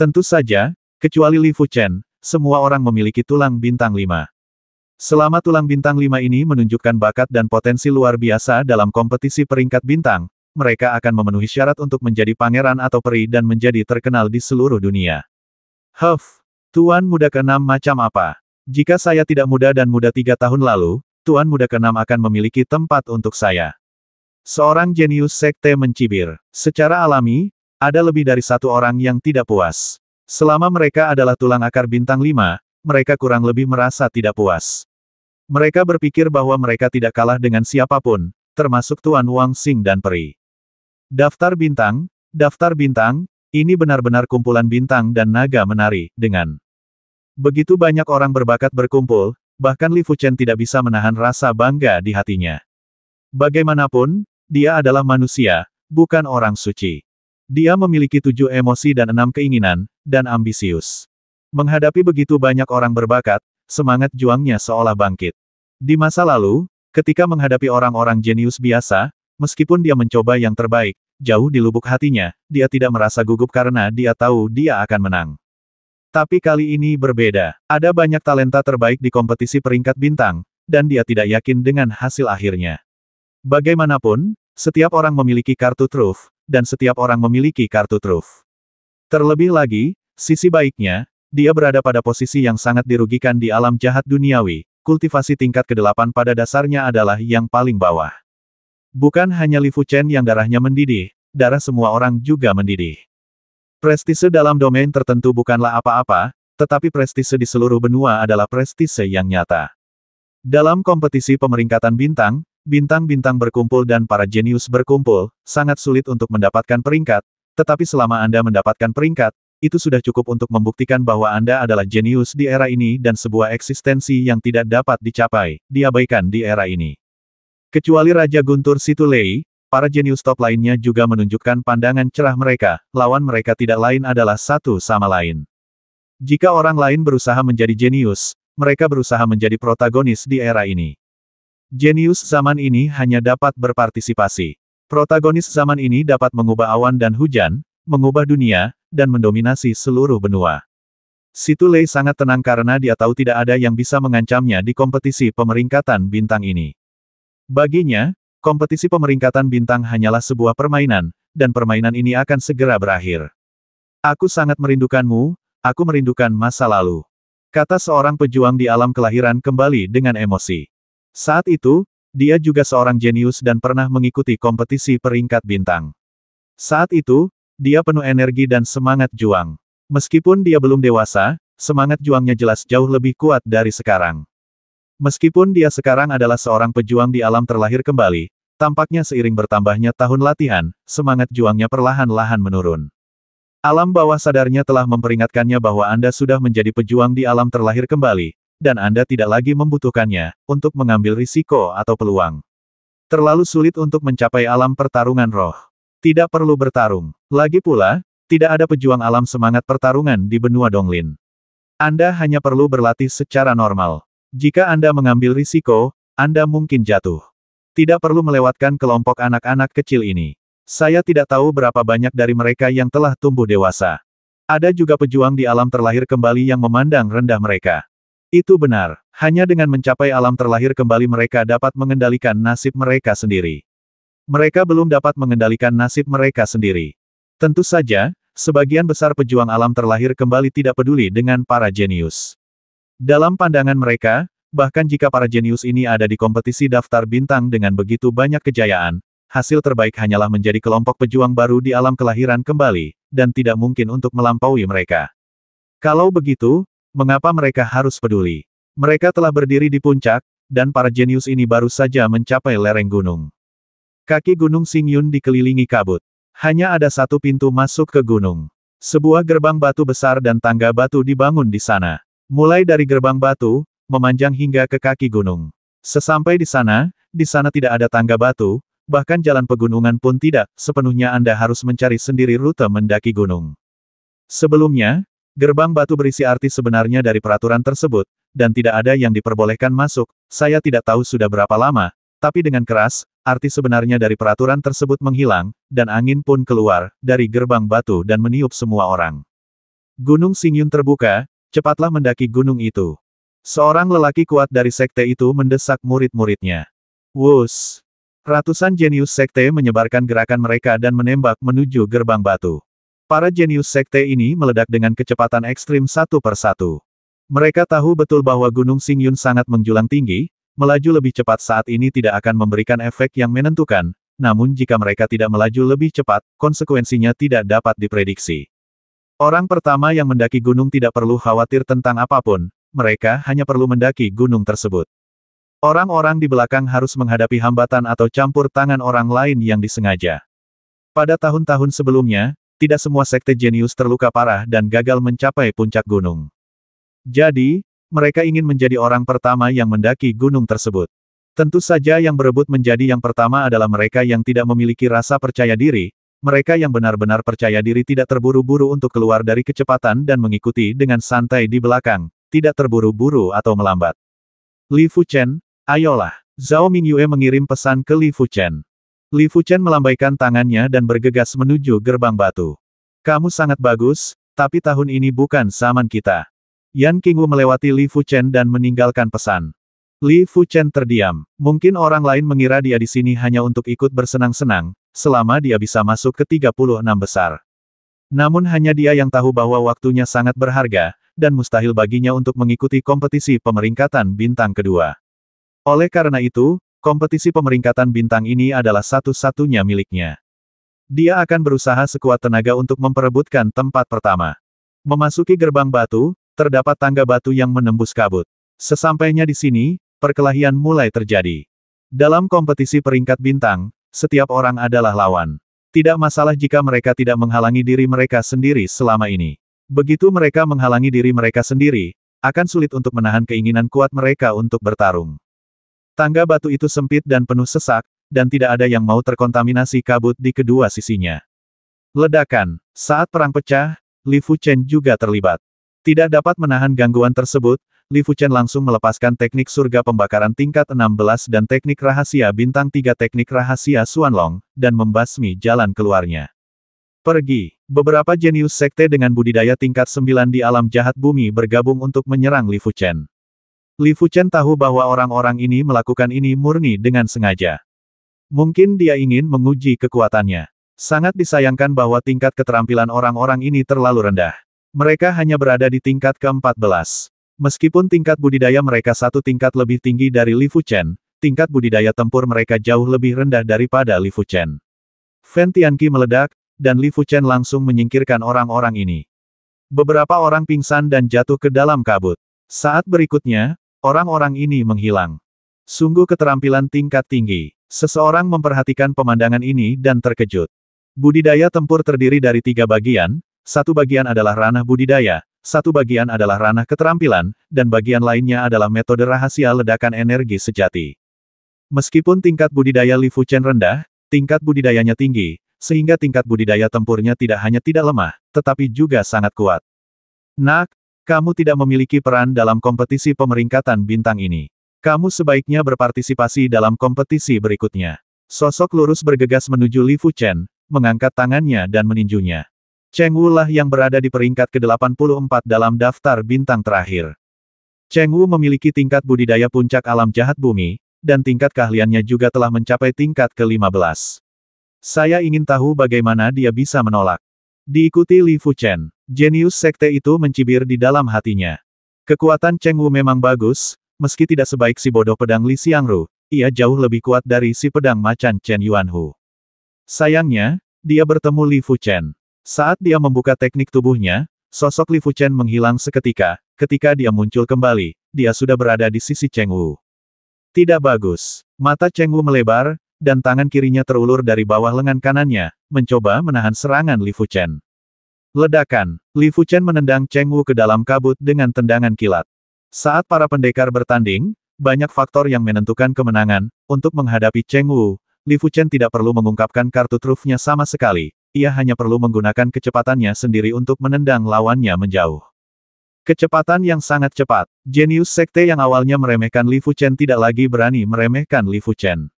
Tentu saja, kecuali Li Fu Chen, semua orang memiliki tulang bintang lima. Selama tulang bintang lima ini menunjukkan bakat dan potensi luar biasa dalam kompetisi peringkat bintang, mereka akan memenuhi syarat untuk menjadi pangeran atau peri dan menjadi terkenal di seluruh dunia. Huff, Tuan muda keenam macam apa? Jika saya tidak muda dan muda tiga tahun lalu, Tuan muda keenam akan memiliki tempat untuk saya. Seorang jenius sekte mencibir. Secara alami, ada lebih dari satu orang yang tidak puas. Selama mereka adalah tulang akar bintang lima, mereka kurang lebih merasa tidak puas. Mereka berpikir bahwa mereka tidak kalah dengan siapapun, termasuk Tuan Wang Sing dan Peri. Daftar bintang, daftar bintang, ini benar-benar kumpulan bintang dan naga menari, dengan begitu banyak orang berbakat berkumpul, bahkan Li Fuchen tidak bisa menahan rasa bangga di hatinya. Bagaimanapun, dia adalah manusia, bukan orang suci. Dia memiliki tujuh emosi dan enam keinginan, dan ambisius. Menghadapi begitu banyak orang berbakat, semangat juangnya seolah bangkit. Di masa lalu, ketika menghadapi orang-orang jenius biasa, meskipun dia mencoba yang terbaik, jauh di lubuk hatinya, dia tidak merasa gugup karena dia tahu dia akan menang. Tapi kali ini berbeda. Ada banyak talenta terbaik di kompetisi peringkat bintang, dan dia tidak yakin dengan hasil akhirnya. Bagaimanapun, setiap orang memiliki kartu truf, dan setiap orang memiliki kartu truf. Terlebih lagi, sisi baiknya, dia berada pada posisi yang sangat dirugikan di alam jahat duniawi, kultivasi tingkat ke-8 pada dasarnya adalah yang paling bawah. Bukan hanya Li Fu Chen yang darahnya mendidih, darah semua orang juga mendidih. Prestise dalam domain tertentu bukanlah apa-apa, tetapi prestise di seluruh benua adalah prestise yang nyata. Dalam kompetisi pemeringkatan bintang, Bintang-bintang berkumpul dan para jenius berkumpul, sangat sulit untuk mendapatkan peringkat, tetapi selama Anda mendapatkan peringkat, itu sudah cukup untuk membuktikan bahwa Anda adalah jenius di era ini dan sebuah eksistensi yang tidak dapat dicapai, diabaikan di era ini. Kecuali Raja Guntur Situlei, para jenius top lainnya juga menunjukkan pandangan cerah mereka, lawan mereka tidak lain adalah satu sama lain. Jika orang lain berusaha menjadi jenius, mereka berusaha menjadi protagonis di era ini. Jenius zaman ini hanya dapat berpartisipasi. Protagonis zaman ini dapat mengubah awan dan hujan, mengubah dunia, dan mendominasi seluruh benua. Situ Lei sangat tenang karena dia tahu tidak ada yang bisa mengancamnya di kompetisi pemeringkatan bintang ini. Baginya, kompetisi pemeringkatan bintang hanyalah sebuah permainan, dan permainan ini akan segera berakhir. Aku sangat merindukanmu, aku merindukan masa lalu. Kata seorang pejuang di alam kelahiran kembali dengan emosi. Saat itu, dia juga seorang jenius dan pernah mengikuti kompetisi peringkat bintang. Saat itu, dia penuh energi dan semangat juang. Meskipun dia belum dewasa, semangat juangnya jelas jauh lebih kuat dari sekarang. Meskipun dia sekarang adalah seorang pejuang di alam terlahir kembali, tampaknya seiring bertambahnya tahun latihan, semangat juangnya perlahan-lahan menurun. Alam bawah sadarnya telah memperingatkannya bahwa Anda sudah menjadi pejuang di alam terlahir kembali, dan Anda tidak lagi membutuhkannya untuk mengambil risiko atau peluang. Terlalu sulit untuk mencapai alam pertarungan roh. Tidak perlu bertarung. Lagi pula, tidak ada pejuang alam semangat pertarungan di benua Donglin. Anda hanya perlu berlatih secara normal. Jika Anda mengambil risiko, Anda mungkin jatuh. Tidak perlu melewatkan kelompok anak-anak kecil ini. Saya tidak tahu berapa banyak dari mereka yang telah tumbuh dewasa. Ada juga pejuang di alam terlahir kembali yang memandang rendah mereka. Itu benar, hanya dengan mencapai alam terlahir kembali mereka dapat mengendalikan nasib mereka sendiri. Mereka belum dapat mengendalikan nasib mereka sendiri. Tentu saja, sebagian besar pejuang alam terlahir kembali tidak peduli dengan para jenius. Dalam pandangan mereka, bahkan jika para jenius ini ada di kompetisi daftar bintang dengan begitu banyak kejayaan, hasil terbaik hanyalah menjadi kelompok pejuang baru di alam kelahiran kembali, dan tidak mungkin untuk melampaui mereka. Kalau begitu, Mengapa mereka harus peduli? Mereka telah berdiri di puncak, dan para jenius ini baru saja mencapai lereng gunung. Kaki gunung Singyun dikelilingi kabut. Hanya ada satu pintu masuk ke gunung. Sebuah gerbang batu besar dan tangga batu dibangun di sana. Mulai dari gerbang batu, memanjang hingga ke kaki gunung. Sesampai di sana, di sana tidak ada tangga batu, bahkan jalan pegunungan pun tidak, sepenuhnya Anda harus mencari sendiri rute mendaki gunung. Sebelumnya, Gerbang batu berisi arti sebenarnya dari peraturan tersebut, dan tidak ada yang diperbolehkan masuk, saya tidak tahu sudah berapa lama, tapi dengan keras, arti sebenarnya dari peraturan tersebut menghilang, dan angin pun keluar, dari gerbang batu dan meniup semua orang. Gunung Singyun terbuka, cepatlah mendaki gunung itu. Seorang lelaki kuat dari sekte itu mendesak murid-muridnya. Wus! Ratusan jenius sekte menyebarkan gerakan mereka dan menembak menuju gerbang batu. Para jenius sekte ini meledak dengan kecepatan ekstrim satu per satu. Mereka tahu betul bahwa Gunung Singyun sangat menjulang tinggi, melaju lebih cepat saat ini tidak akan memberikan efek yang menentukan, namun jika mereka tidak melaju lebih cepat, konsekuensinya tidak dapat diprediksi. Orang pertama yang mendaki gunung tidak perlu khawatir tentang apapun, mereka hanya perlu mendaki gunung tersebut. Orang-orang di belakang harus menghadapi hambatan atau campur tangan orang lain yang disengaja. Pada tahun-tahun sebelumnya, tidak semua sekte jenius terluka parah dan gagal mencapai puncak gunung. Jadi, mereka ingin menjadi orang pertama yang mendaki gunung tersebut. Tentu saja yang berebut menjadi yang pertama adalah mereka yang tidak memiliki rasa percaya diri, mereka yang benar-benar percaya diri tidak terburu-buru untuk keluar dari kecepatan dan mengikuti dengan santai di belakang, tidak terburu-buru atau melambat. Li Fuchen, ayolah. Zhao Mingyue mengirim pesan ke Li Fuchen. Li Fuchen melambaikan tangannya dan bergegas menuju gerbang batu. Kamu sangat bagus, tapi tahun ini bukan zaman kita. Yan Qingwu melewati Li Fuchen dan meninggalkan pesan. Li Fuchen terdiam. Mungkin orang lain mengira dia di sini hanya untuk ikut bersenang-senang, selama dia bisa masuk ke 36 besar. Namun hanya dia yang tahu bahwa waktunya sangat berharga, dan mustahil baginya untuk mengikuti kompetisi pemeringkatan bintang kedua. Oleh karena itu, Kompetisi pemeringkatan bintang ini adalah satu-satunya miliknya. Dia akan berusaha sekuat tenaga untuk memperebutkan tempat pertama. Memasuki gerbang batu, terdapat tangga batu yang menembus kabut. Sesampainya di sini, perkelahian mulai terjadi. Dalam kompetisi peringkat bintang, setiap orang adalah lawan. Tidak masalah jika mereka tidak menghalangi diri mereka sendiri selama ini. Begitu mereka menghalangi diri mereka sendiri, akan sulit untuk menahan keinginan kuat mereka untuk bertarung. Tangga batu itu sempit dan penuh sesak, dan tidak ada yang mau terkontaminasi kabut di kedua sisinya. Ledakan. Saat perang pecah, Li Fuchen juga terlibat. Tidak dapat menahan gangguan tersebut, Li Fuchen langsung melepaskan teknik surga pembakaran tingkat 16 dan teknik rahasia bintang 3 teknik rahasia Suanlong, dan membasmi jalan keluarnya. Pergi. Beberapa jenius sekte dengan budidaya tingkat 9 di alam jahat bumi bergabung untuk menyerang Li Fuchen. Li Fuchen tahu bahwa orang-orang ini melakukan ini murni dengan sengaja. Mungkin dia ingin menguji kekuatannya. Sangat disayangkan bahwa tingkat keterampilan orang-orang ini terlalu rendah. Mereka hanya berada di tingkat ke-14. Meskipun tingkat budidaya mereka satu tingkat lebih tinggi dari Li Fuchen, tingkat budidaya tempur mereka jauh lebih rendah daripada Li Fuchen. Fan Tianqi meledak, dan Li Fuchen langsung menyingkirkan orang-orang ini. Beberapa orang pingsan dan jatuh ke dalam kabut. Saat berikutnya, Orang-orang ini menghilang. Sungguh keterampilan tingkat tinggi. Seseorang memperhatikan pemandangan ini dan terkejut. Budidaya tempur terdiri dari tiga bagian, satu bagian adalah ranah budidaya, satu bagian adalah ranah keterampilan, dan bagian lainnya adalah metode rahasia ledakan energi sejati. Meskipun tingkat budidaya Li Fuchen rendah, tingkat budidayanya tinggi, sehingga tingkat budidaya tempurnya tidak hanya tidak lemah, tetapi juga sangat kuat. Nak, kamu tidak memiliki peran dalam kompetisi pemeringkatan bintang ini. Kamu sebaiknya berpartisipasi dalam kompetisi berikutnya. Sosok lurus bergegas menuju Li Fu Chen, mengangkat tangannya dan meninjunya. Cheng Wu lah yang berada di peringkat ke-84 dalam daftar bintang terakhir. Cheng Wu memiliki tingkat budidaya puncak alam jahat bumi, dan tingkat keahliannya juga telah mencapai tingkat ke-15. Saya ingin tahu bagaimana dia bisa menolak. Diikuti Li Fuchen, jenius sekte itu mencibir di dalam hatinya. Kekuatan Cheng Wu memang bagus, meski tidak sebaik si bodoh pedang Li Xiangru, ia jauh lebih kuat dari si pedang macan Chen Yuanhu. Sayangnya, dia bertemu Li Fuchen. Saat dia membuka teknik tubuhnya, sosok Li Fuchen menghilang seketika, ketika dia muncul kembali, dia sudah berada di sisi Cheng Wu. Tidak bagus. Mata Cheng Wu melebar, dan tangan kirinya terulur dari bawah lengan kanannya, mencoba menahan serangan Li Fuchen. Ledakan, Li Fuchen menendang Cheng Wu ke dalam kabut dengan tendangan kilat. Saat para pendekar bertanding, banyak faktor yang menentukan kemenangan, untuk menghadapi Cheng Wu, Li Fuchen tidak perlu mengungkapkan kartu trufnya sama sekali, ia hanya perlu menggunakan kecepatannya sendiri untuk menendang lawannya menjauh. Kecepatan yang sangat cepat, jenius sekte yang awalnya meremehkan Li Fuchen tidak lagi berani meremehkan Li Fuchen.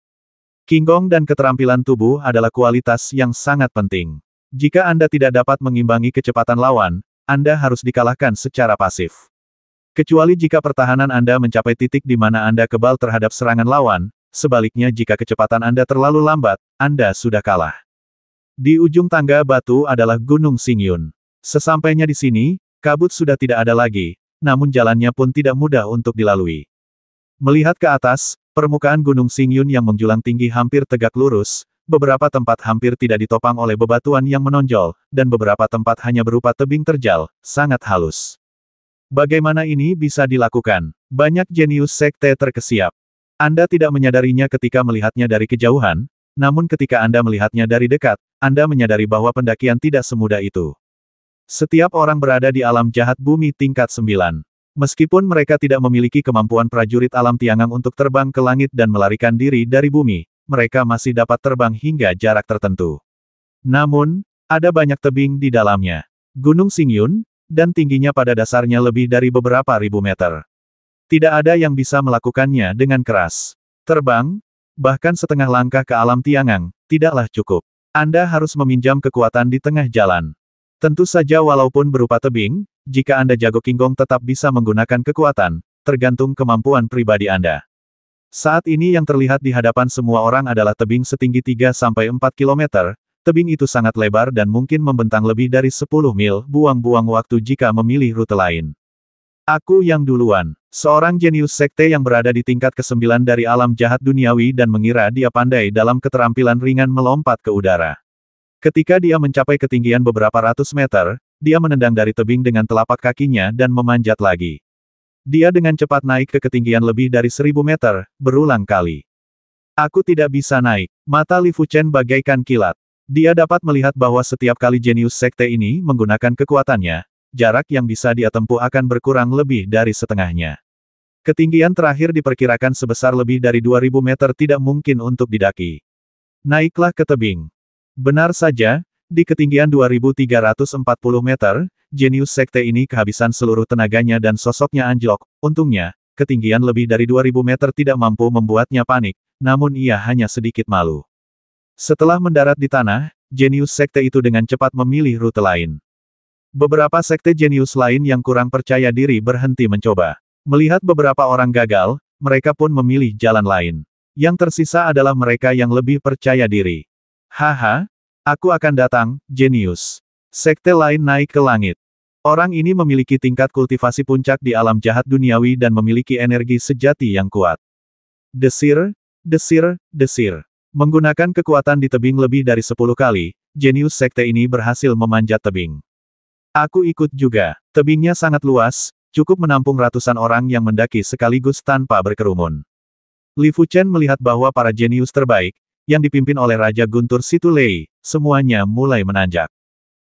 King dan keterampilan tubuh adalah kualitas yang sangat penting. Jika Anda tidak dapat mengimbangi kecepatan lawan, Anda harus dikalahkan secara pasif. Kecuali jika pertahanan Anda mencapai titik di mana Anda kebal terhadap serangan lawan, sebaliknya jika kecepatan Anda terlalu lambat, Anda sudah kalah. Di ujung tangga batu adalah Gunung Singyun. Sesampainya di sini, kabut sudah tidak ada lagi, namun jalannya pun tidak mudah untuk dilalui. Melihat ke atas, Permukaan Gunung Singyun yang menjulang tinggi hampir tegak lurus, beberapa tempat hampir tidak ditopang oleh bebatuan yang menonjol, dan beberapa tempat hanya berupa tebing terjal, sangat halus. Bagaimana ini bisa dilakukan? Banyak jenius sekte terkesiap. Anda tidak menyadarinya ketika melihatnya dari kejauhan, namun ketika Anda melihatnya dari dekat, Anda menyadari bahwa pendakian tidak semudah itu. Setiap orang berada di alam jahat bumi tingkat 9. Meskipun mereka tidak memiliki kemampuan prajurit alam Tiangang untuk terbang ke langit dan melarikan diri dari bumi, mereka masih dapat terbang hingga jarak tertentu. Namun, ada banyak tebing di dalamnya. Gunung Singyun, dan tingginya pada dasarnya lebih dari beberapa ribu meter. Tidak ada yang bisa melakukannya dengan keras. Terbang, bahkan setengah langkah ke alam Tiangang, tidaklah cukup. Anda harus meminjam kekuatan di tengah jalan. Tentu saja walaupun berupa tebing, jika Anda jago kinggong tetap bisa menggunakan kekuatan, tergantung kemampuan pribadi Anda. Saat ini yang terlihat di hadapan semua orang adalah tebing setinggi 3-4 km, tebing itu sangat lebar dan mungkin membentang lebih dari 10 mil, buang-buang waktu jika memilih rute lain. Aku yang duluan, seorang jenius sekte yang berada di tingkat ke-9 dari alam jahat duniawi dan mengira dia pandai dalam keterampilan ringan melompat ke udara. Ketika dia mencapai ketinggian beberapa ratus meter, dia menendang dari tebing dengan telapak kakinya dan memanjat lagi. Dia dengan cepat naik ke ketinggian lebih dari seribu meter, berulang kali. Aku tidak bisa naik. Mata Li Fuchen bagaikan kilat. Dia dapat melihat bahwa setiap kali jenius sekte ini menggunakan kekuatannya, jarak yang bisa dia tempuh akan berkurang lebih dari setengahnya. Ketinggian terakhir diperkirakan sebesar lebih dari 2000 meter tidak mungkin untuk didaki. Naiklah ke tebing. Benar saja, di ketinggian 2340 meter, jenius sekte ini kehabisan seluruh tenaganya dan sosoknya anjlok. Untungnya, ketinggian lebih dari 2000 meter tidak mampu membuatnya panik, namun ia hanya sedikit malu. Setelah mendarat di tanah, jenius sekte itu dengan cepat memilih rute lain. Beberapa sekte jenius lain yang kurang percaya diri berhenti mencoba. Melihat beberapa orang gagal, mereka pun memilih jalan lain. Yang tersisa adalah mereka yang lebih percaya diri. Haha, Aku akan datang, jenius. Sekte lain naik ke langit. Orang ini memiliki tingkat kultivasi puncak di alam jahat duniawi dan memiliki energi sejati yang kuat. Desir, desir, desir. Menggunakan kekuatan di tebing lebih dari 10 kali, jenius sekte ini berhasil memanjat tebing. Aku ikut juga. Tebingnya sangat luas, cukup menampung ratusan orang yang mendaki sekaligus tanpa berkerumun. Li Fuchen melihat bahwa para jenius terbaik, yang dipimpin oleh Raja Guntur Situlei, semuanya mulai menanjak.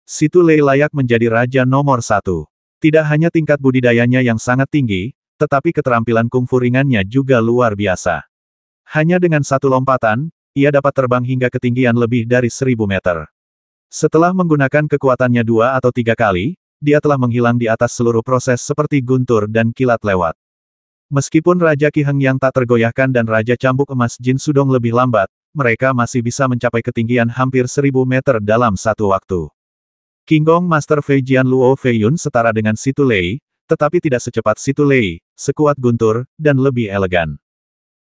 Situlei layak menjadi raja nomor satu. Tidak hanya tingkat budidayanya yang sangat tinggi, tetapi keterampilan kungfu ringannya juga luar biasa. Hanya dengan satu lompatan, ia dapat terbang hingga ketinggian lebih dari seribu meter. Setelah menggunakan kekuatannya dua atau tiga kali, dia telah menghilang di atas seluruh proses seperti guntur dan kilat lewat. Meskipun Raja Ki Heng yang tak tergoyahkan dan Raja Cambuk Emas Jin Sudong lebih lambat, mereka masih bisa mencapai ketinggian hampir seribu meter dalam satu waktu. King Gong Master Fei Jian Luo Fei Yun setara dengan Situ Lei, tetapi tidak secepat Situ Lei, sekuat guntur, dan lebih elegan.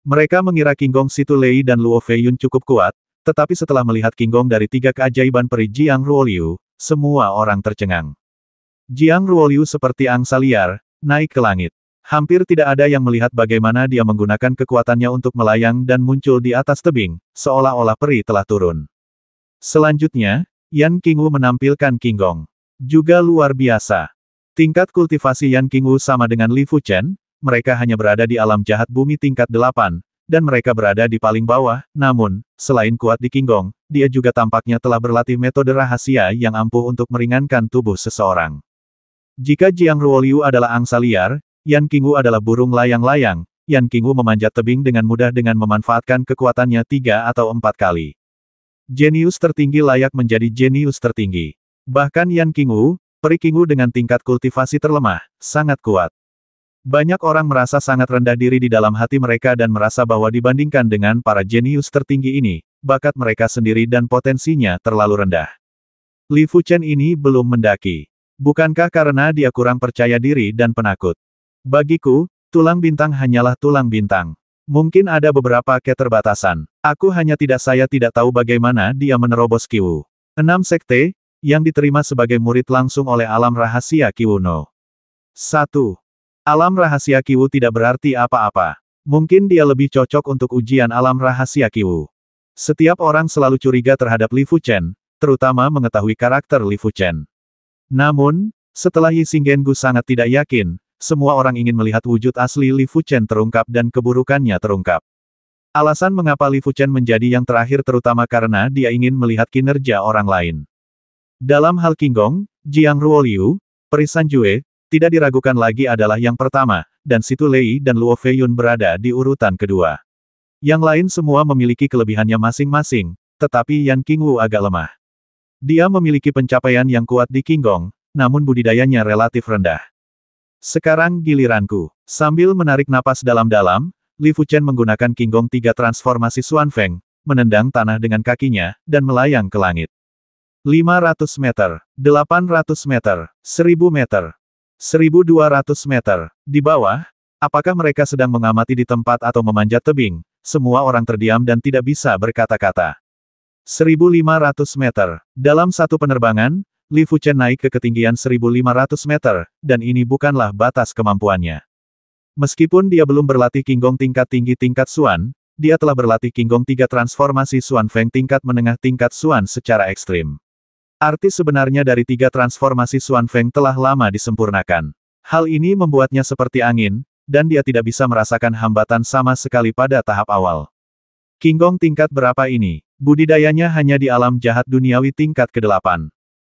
Mereka mengira King Gong Situ Lei dan Luo Fei Yun cukup kuat, tetapi setelah melihat King Gong dari tiga keajaiban peri Jiang Ruoliu, semua orang tercengang. Jiang Ruoliu seperti angsa liar, naik ke langit. Hampir tidak ada yang melihat bagaimana dia menggunakan kekuatannya untuk melayang dan muncul di atas tebing, seolah-olah peri telah turun. Selanjutnya, Yan Qingwu menampilkan Qinggong. Juga luar biasa. Tingkat kultivasi Yan Qingwu sama dengan Li Fuchen, mereka hanya berada di alam jahat bumi tingkat 8, dan mereka berada di paling bawah, namun, selain kuat di Qinggong, dia juga tampaknya telah berlatih metode rahasia yang ampuh untuk meringankan tubuh seseorang. Jika Jiang Ruoliu adalah angsa liar, Yan Kingu adalah burung layang-layang, Yan Kingu memanjat tebing dengan mudah dengan memanfaatkan kekuatannya tiga atau empat kali. Jenius tertinggi layak menjadi jenius tertinggi. Bahkan Yan Kingu, peri Kingu dengan tingkat kultivasi terlemah, sangat kuat. Banyak orang merasa sangat rendah diri di dalam hati mereka dan merasa bahwa dibandingkan dengan para jenius tertinggi ini, bakat mereka sendiri dan potensinya terlalu rendah. Li Fuchen ini belum mendaki. Bukankah karena dia kurang percaya diri dan penakut? Bagiku, tulang bintang hanyalah tulang bintang. Mungkin ada beberapa keterbatasan. Aku hanya tidak saya tidak tahu bagaimana dia menerobos Kiwu. Enam sekte, yang diterima sebagai murid langsung oleh alam rahasia Kiwuno. 1. Alam rahasia Kiwu tidak berarti apa-apa. Mungkin dia lebih cocok untuk ujian alam rahasia Kiwu. Setiap orang selalu curiga terhadap Li Fuchen, terutama mengetahui karakter Li Fuchen. Namun, setelah Yi Gu sangat tidak yakin, semua orang ingin melihat wujud asli Li Fuchen terungkap dan keburukannya terungkap. Alasan mengapa Li Fuchen menjadi yang terakhir terutama karena dia ingin melihat kinerja orang lain. Dalam hal Gong, Jiang Ruoliu, Perisan Jue, tidak diragukan lagi adalah yang pertama, dan Situ Lei dan Luo Feiyun berada di urutan kedua. Yang lain semua memiliki kelebihannya masing-masing, tetapi Yan Wu agak lemah. Dia memiliki pencapaian yang kuat di Gong, namun budidayanya relatif rendah. Sekarang giliranku. Sambil menarik napas dalam-dalam, Li Fuchen menggunakan kinggong tiga transformasi Xuan Feng, menendang tanah dengan kakinya, dan melayang ke langit. 500 meter, 800 meter, 1000 meter, 1200 meter. Di bawah, apakah mereka sedang mengamati di tempat atau memanjat tebing? Semua orang terdiam dan tidak bisa berkata-kata. 1500 meter. Dalam satu penerbangan, Li Fuchen naik ke ketinggian 1500 meter, dan ini bukanlah batas kemampuannya. Meskipun dia belum berlatih Kinggong tingkat tinggi tingkat Suan, dia telah berlatih Kinggong tiga transformasi Suan Feng tingkat menengah tingkat Suan secara ekstrim. Arti sebenarnya dari tiga transformasi Suan Feng telah lama disempurnakan. Hal ini membuatnya seperti angin, dan dia tidak bisa merasakan hambatan sama sekali pada tahap awal. Kinggong tingkat berapa ini? Budidayanya hanya di alam jahat duniawi tingkat ke-8.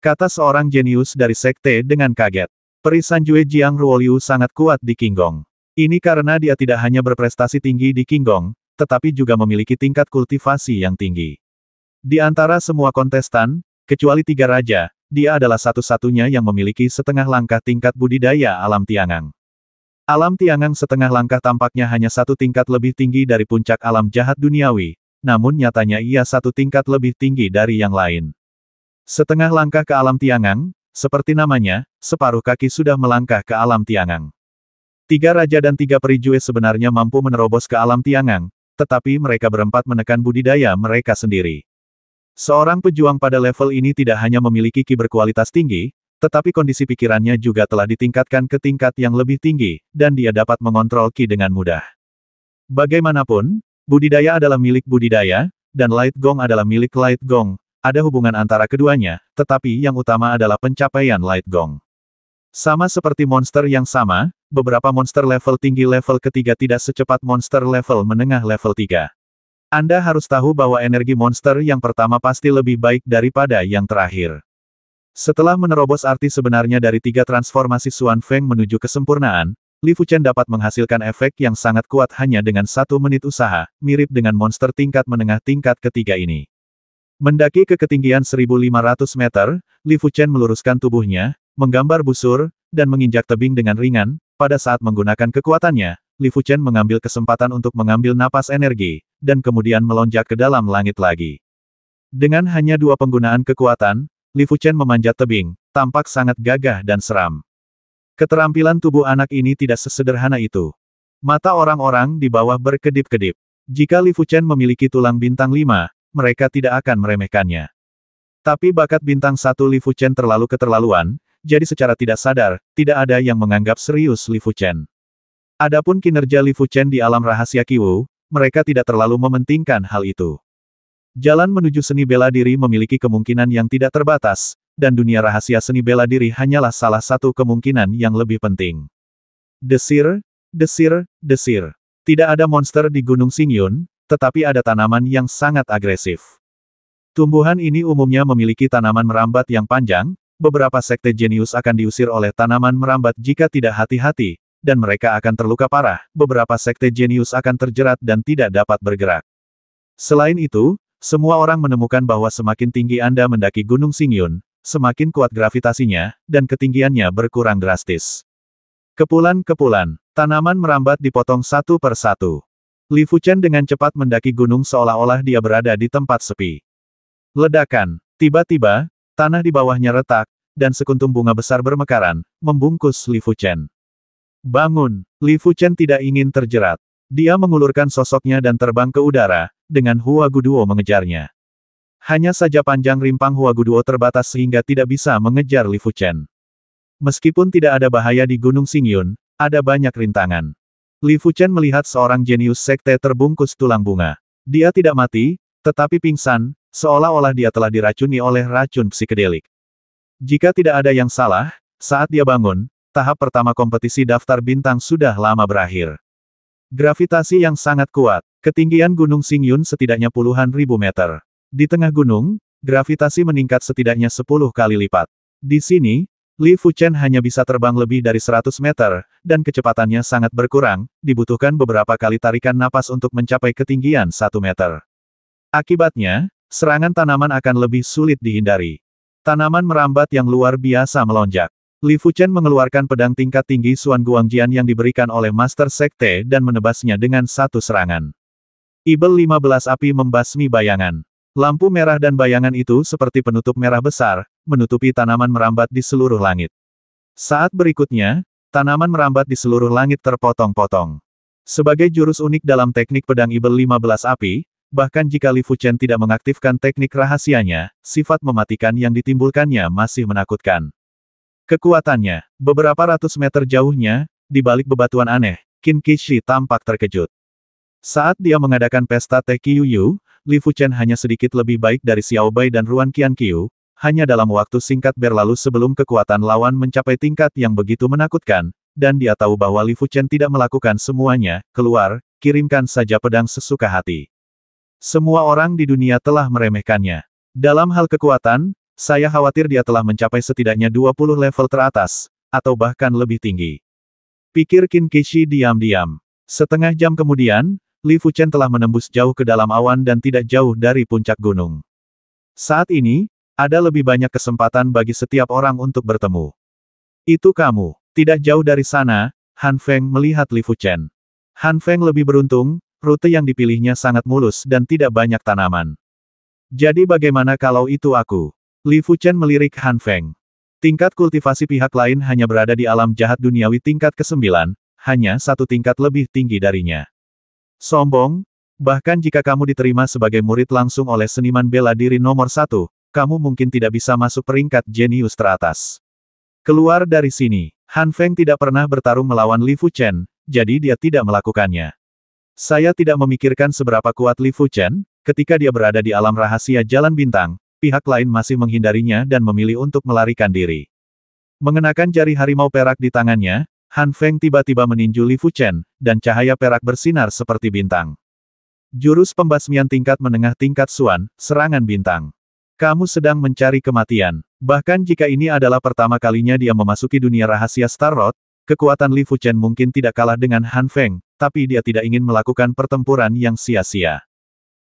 Kata seorang jenius dari sekte dengan kaget. Perisan Sanjue Jiang Ruoliu sangat kuat di Kinggong. Ini karena dia tidak hanya berprestasi tinggi di Kinggong, tetapi juga memiliki tingkat kultivasi yang tinggi. Di antara semua kontestan, kecuali tiga raja, dia adalah satu-satunya yang memiliki setengah langkah tingkat budidaya alam Tiangang. Alam Tiangang setengah langkah tampaknya hanya satu tingkat lebih tinggi dari puncak alam jahat duniawi, namun nyatanya ia satu tingkat lebih tinggi dari yang lain. Setengah langkah ke alam Tiangang, seperti namanya, separuh kaki sudah melangkah ke alam Tiangang. Tiga raja dan tiga peri perijue sebenarnya mampu menerobos ke alam Tiangang, tetapi mereka berempat menekan budidaya mereka sendiri. Seorang pejuang pada level ini tidak hanya memiliki ki berkualitas tinggi, tetapi kondisi pikirannya juga telah ditingkatkan ke tingkat yang lebih tinggi, dan dia dapat mengontrol ki dengan mudah. Bagaimanapun, budidaya adalah milik budidaya, dan Light Gong adalah milik Light Gong, ada hubungan antara keduanya, tetapi yang utama adalah pencapaian Light Gong. Sama seperti monster yang sama, beberapa monster level tinggi level ketiga tidak secepat monster level menengah level tiga. Anda harus tahu bahwa energi monster yang pertama pasti lebih baik daripada yang terakhir. Setelah menerobos arti sebenarnya dari tiga transformasi Xuan Feng menuju kesempurnaan, Li Fuchen dapat menghasilkan efek yang sangat kuat hanya dengan satu menit usaha, mirip dengan monster tingkat menengah tingkat ketiga ini. Mendaki ke ketinggian 1.500 meter, Li Fuchen meluruskan tubuhnya, menggambar busur, dan menginjak tebing dengan ringan, pada saat menggunakan kekuatannya, Li Fuchen mengambil kesempatan untuk mengambil napas energi, dan kemudian melonjak ke dalam langit lagi. Dengan hanya dua penggunaan kekuatan, Li Fuchen memanjat tebing, tampak sangat gagah dan seram. Keterampilan tubuh anak ini tidak sesederhana itu. Mata orang-orang di bawah berkedip-kedip. Jika Li Fuchen memiliki tulang bintang lima mereka tidak akan meremehkannya. Tapi bakat bintang satu Li Fuchen terlalu keterlaluan, jadi secara tidak sadar, tidak ada yang menganggap serius Li Fuchen. Adapun kinerja Li Fuchen di alam rahasia Kiwu, mereka tidak terlalu mementingkan hal itu. Jalan menuju seni bela diri memiliki kemungkinan yang tidak terbatas, dan dunia rahasia seni bela diri hanyalah salah satu kemungkinan yang lebih penting. Desir, desir, desir. Tidak ada monster di Gunung Singyun, tetapi ada tanaman yang sangat agresif. Tumbuhan ini umumnya memiliki tanaman merambat yang panjang, beberapa sekte jenius akan diusir oleh tanaman merambat jika tidak hati-hati, dan mereka akan terluka parah, beberapa sekte jenius akan terjerat dan tidak dapat bergerak. Selain itu, semua orang menemukan bahwa semakin tinggi Anda mendaki Gunung Singyun, semakin kuat gravitasinya, dan ketinggiannya berkurang drastis. Kepulan-kepulan, tanaman merambat dipotong satu per satu. Li Fuchen dengan cepat mendaki gunung seolah-olah dia berada di tempat sepi. Ledakan. Tiba-tiba, tanah di bawahnya retak, dan sekuntum bunga besar bermekaran, membungkus Li Fuchen. Bangun! Li Fuchen tidak ingin terjerat. Dia mengulurkan sosoknya dan terbang ke udara, dengan Hua Duo mengejarnya. Hanya saja panjang rimpang Hua Duo terbatas sehingga tidak bisa mengejar Li Fuchen. Meskipun tidak ada bahaya di Gunung Singyun, ada banyak rintangan. Li Fuchen melihat seorang jenius sekte terbungkus tulang bunga. Dia tidak mati, tetapi pingsan, seolah-olah dia telah diracuni oleh racun psikedelik. Jika tidak ada yang salah, saat dia bangun, tahap pertama kompetisi daftar bintang sudah lama berakhir. Gravitasi yang sangat kuat, ketinggian Gunung Singyun setidaknya puluhan ribu meter. Di tengah gunung, gravitasi meningkat setidaknya sepuluh kali lipat. Di sini, Li Fuchen hanya bisa terbang lebih dari 100 meter, dan kecepatannya sangat berkurang, dibutuhkan beberapa kali tarikan napas untuk mencapai ketinggian 1 meter. Akibatnya, serangan tanaman akan lebih sulit dihindari. Tanaman merambat yang luar biasa melonjak. Li Fuchen mengeluarkan pedang tingkat tinggi Suan Guangjian yang diberikan oleh Master Sekte dan menebasnya dengan satu serangan. Ibel 15 api membasmi bayangan. Lampu merah dan bayangan itu seperti penutup merah besar, menutupi tanaman merambat di seluruh langit. Saat berikutnya, tanaman merambat di seluruh langit terpotong-potong. Sebagai jurus unik dalam teknik pedang Ibel 15 api, bahkan jika Li Fuchen tidak mengaktifkan teknik rahasianya, sifat mematikan yang ditimbulkannya masih menakutkan. Kekuatannya, beberapa ratus meter jauhnya, di balik bebatuan aneh, Qin Qishi tampak terkejut. Saat dia mengadakan pesta teki yu, Li Fuchen hanya sedikit lebih baik dari Xiao Bai dan Ruan Qiu. hanya dalam waktu singkat berlalu sebelum kekuatan lawan mencapai tingkat yang begitu menakutkan, dan dia tahu bahwa Li Fuchen tidak melakukan semuanya, keluar, kirimkan saja pedang sesuka hati. Semua orang di dunia telah meremehkannya. Dalam hal kekuatan, saya khawatir dia telah mencapai setidaknya 20 level teratas, atau bahkan lebih tinggi. Pikir Kin Kinkishi diam-diam. Setengah jam kemudian, Li Fuchen telah menembus jauh ke dalam awan dan tidak jauh dari puncak gunung. Saat ini, ada lebih banyak kesempatan bagi setiap orang untuk bertemu. Itu kamu. Tidak jauh dari sana, Han Feng melihat Li Fuchen. Han Feng lebih beruntung, rute yang dipilihnya sangat mulus dan tidak banyak tanaman. Jadi bagaimana kalau itu aku? Li Fuchen melirik Han Feng. Tingkat kultivasi pihak lain hanya berada di alam jahat duniawi tingkat ke-9, hanya satu tingkat lebih tinggi darinya. Sombong, bahkan jika kamu diterima sebagai murid langsung oleh seniman bela diri nomor satu, kamu mungkin tidak bisa masuk peringkat jenius teratas. Keluar dari sini, Han Feng tidak pernah bertarung melawan Li Fu Chen, jadi dia tidak melakukannya. Saya tidak memikirkan seberapa kuat Li Fu Chen. ketika dia berada di alam rahasia Jalan Bintang, pihak lain masih menghindarinya dan memilih untuk melarikan diri. Mengenakan jari harimau perak di tangannya, Han Feng tiba-tiba meninju Li Fuchen, dan cahaya perak bersinar seperti bintang. Jurus pembasmian tingkat menengah tingkat Suan, serangan bintang. Kamu sedang mencari kematian. Bahkan jika ini adalah pertama kalinya dia memasuki dunia rahasia Starlord, kekuatan Li Fuchen mungkin tidak kalah dengan Han Feng, tapi dia tidak ingin melakukan pertempuran yang sia-sia.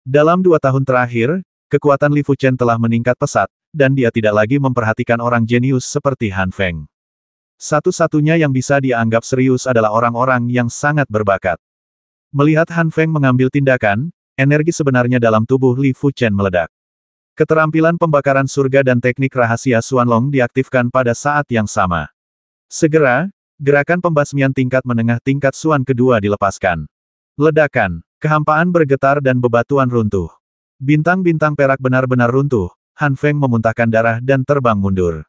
Dalam dua tahun terakhir, kekuatan Li Fuchen telah meningkat pesat, dan dia tidak lagi memperhatikan orang jenius seperti Han Feng. Satu-satunya yang bisa dianggap serius adalah orang-orang yang sangat berbakat. Melihat Han Feng mengambil tindakan, energi sebenarnya dalam tubuh Li Fuchen meledak. Keterampilan pembakaran surga dan teknik rahasia Suanlong diaktifkan pada saat yang sama. Segera, gerakan pembasmian tingkat menengah tingkat Suan kedua dilepaskan. Ledakan, kehampaan bergetar dan bebatuan runtuh. Bintang-bintang perak benar-benar runtuh, Han Feng memuntahkan darah dan terbang mundur.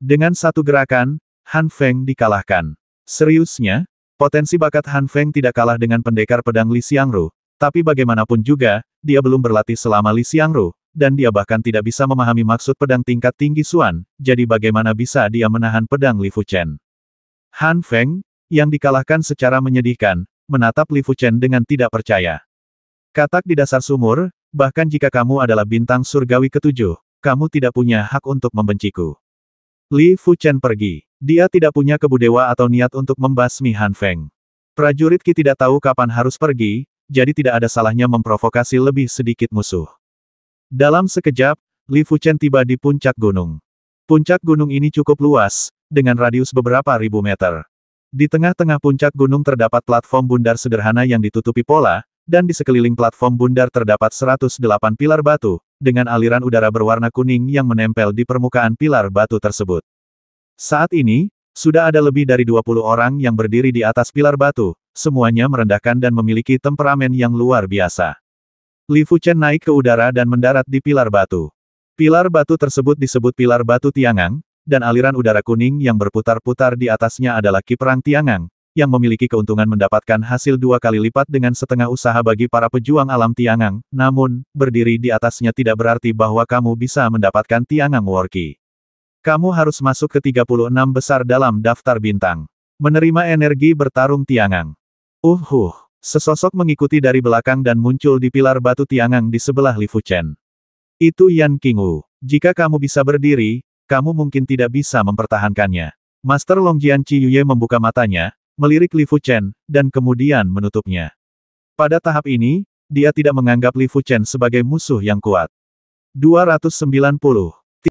Dengan satu gerakan, Han Feng dikalahkan. Seriusnya, potensi bakat Han Feng tidak kalah dengan pendekar pedang Li Xiangru, tapi bagaimanapun juga, dia belum berlatih selama Li Xiangru, dan dia bahkan tidak bisa memahami maksud pedang tingkat tinggi Suan, jadi bagaimana bisa dia menahan pedang Li Fuchen. Han Feng, yang dikalahkan secara menyedihkan, menatap Li Fuchen dengan tidak percaya. Katak di dasar sumur, bahkan jika kamu adalah bintang surgawi ketujuh, kamu tidak punya hak untuk membenciku. Li Fuchen pergi. Dia tidak punya kebudewa atau niat untuk membasmi Han Feng. Prajurit Qi tidak tahu kapan harus pergi, jadi tidak ada salahnya memprovokasi lebih sedikit musuh. Dalam sekejap, Li Fuchen tiba di puncak gunung. Puncak gunung ini cukup luas, dengan radius beberapa ribu meter. Di tengah-tengah puncak gunung terdapat platform bundar sederhana yang ditutupi pola, dan di sekeliling platform bundar terdapat 108 pilar batu, dengan aliran udara berwarna kuning yang menempel di permukaan pilar batu tersebut. Saat ini, sudah ada lebih dari 20 orang yang berdiri di atas pilar batu, semuanya merendahkan dan memiliki temperamen yang luar biasa. Li Fuchen naik ke udara dan mendarat di pilar batu. Pilar batu tersebut disebut pilar batu Tiangang, dan aliran udara kuning yang berputar-putar di atasnya adalah kiprang Tiangang, yang memiliki keuntungan mendapatkan hasil dua kali lipat dengan setengah usaha bagi para pejuang alam Tiangang, namun, berdiri di atasnya tidak berarti bahwa kamu bisa mendapatkan Tiangang Worki. Kamu harus masuk ke 36 besar dalam daftar bintang. Menerima energi bertarung Tiangang. Uhuh, sesosok mengikuti dari belakang dan muncul di pilar batu Tiangang di sebelah Li Fuchen. Itu Yan Qingwu. Jika kamu bisa berdiri, kamu mungkin tidak bisa mempertahankannya. Master Longjian Yue membuka matanya, melirik Li Fuchen, dan kemudian menutupnya. Pada tahap ini, dia tidak menganggap Li Fuchen sebagai musuh yang kuat. 290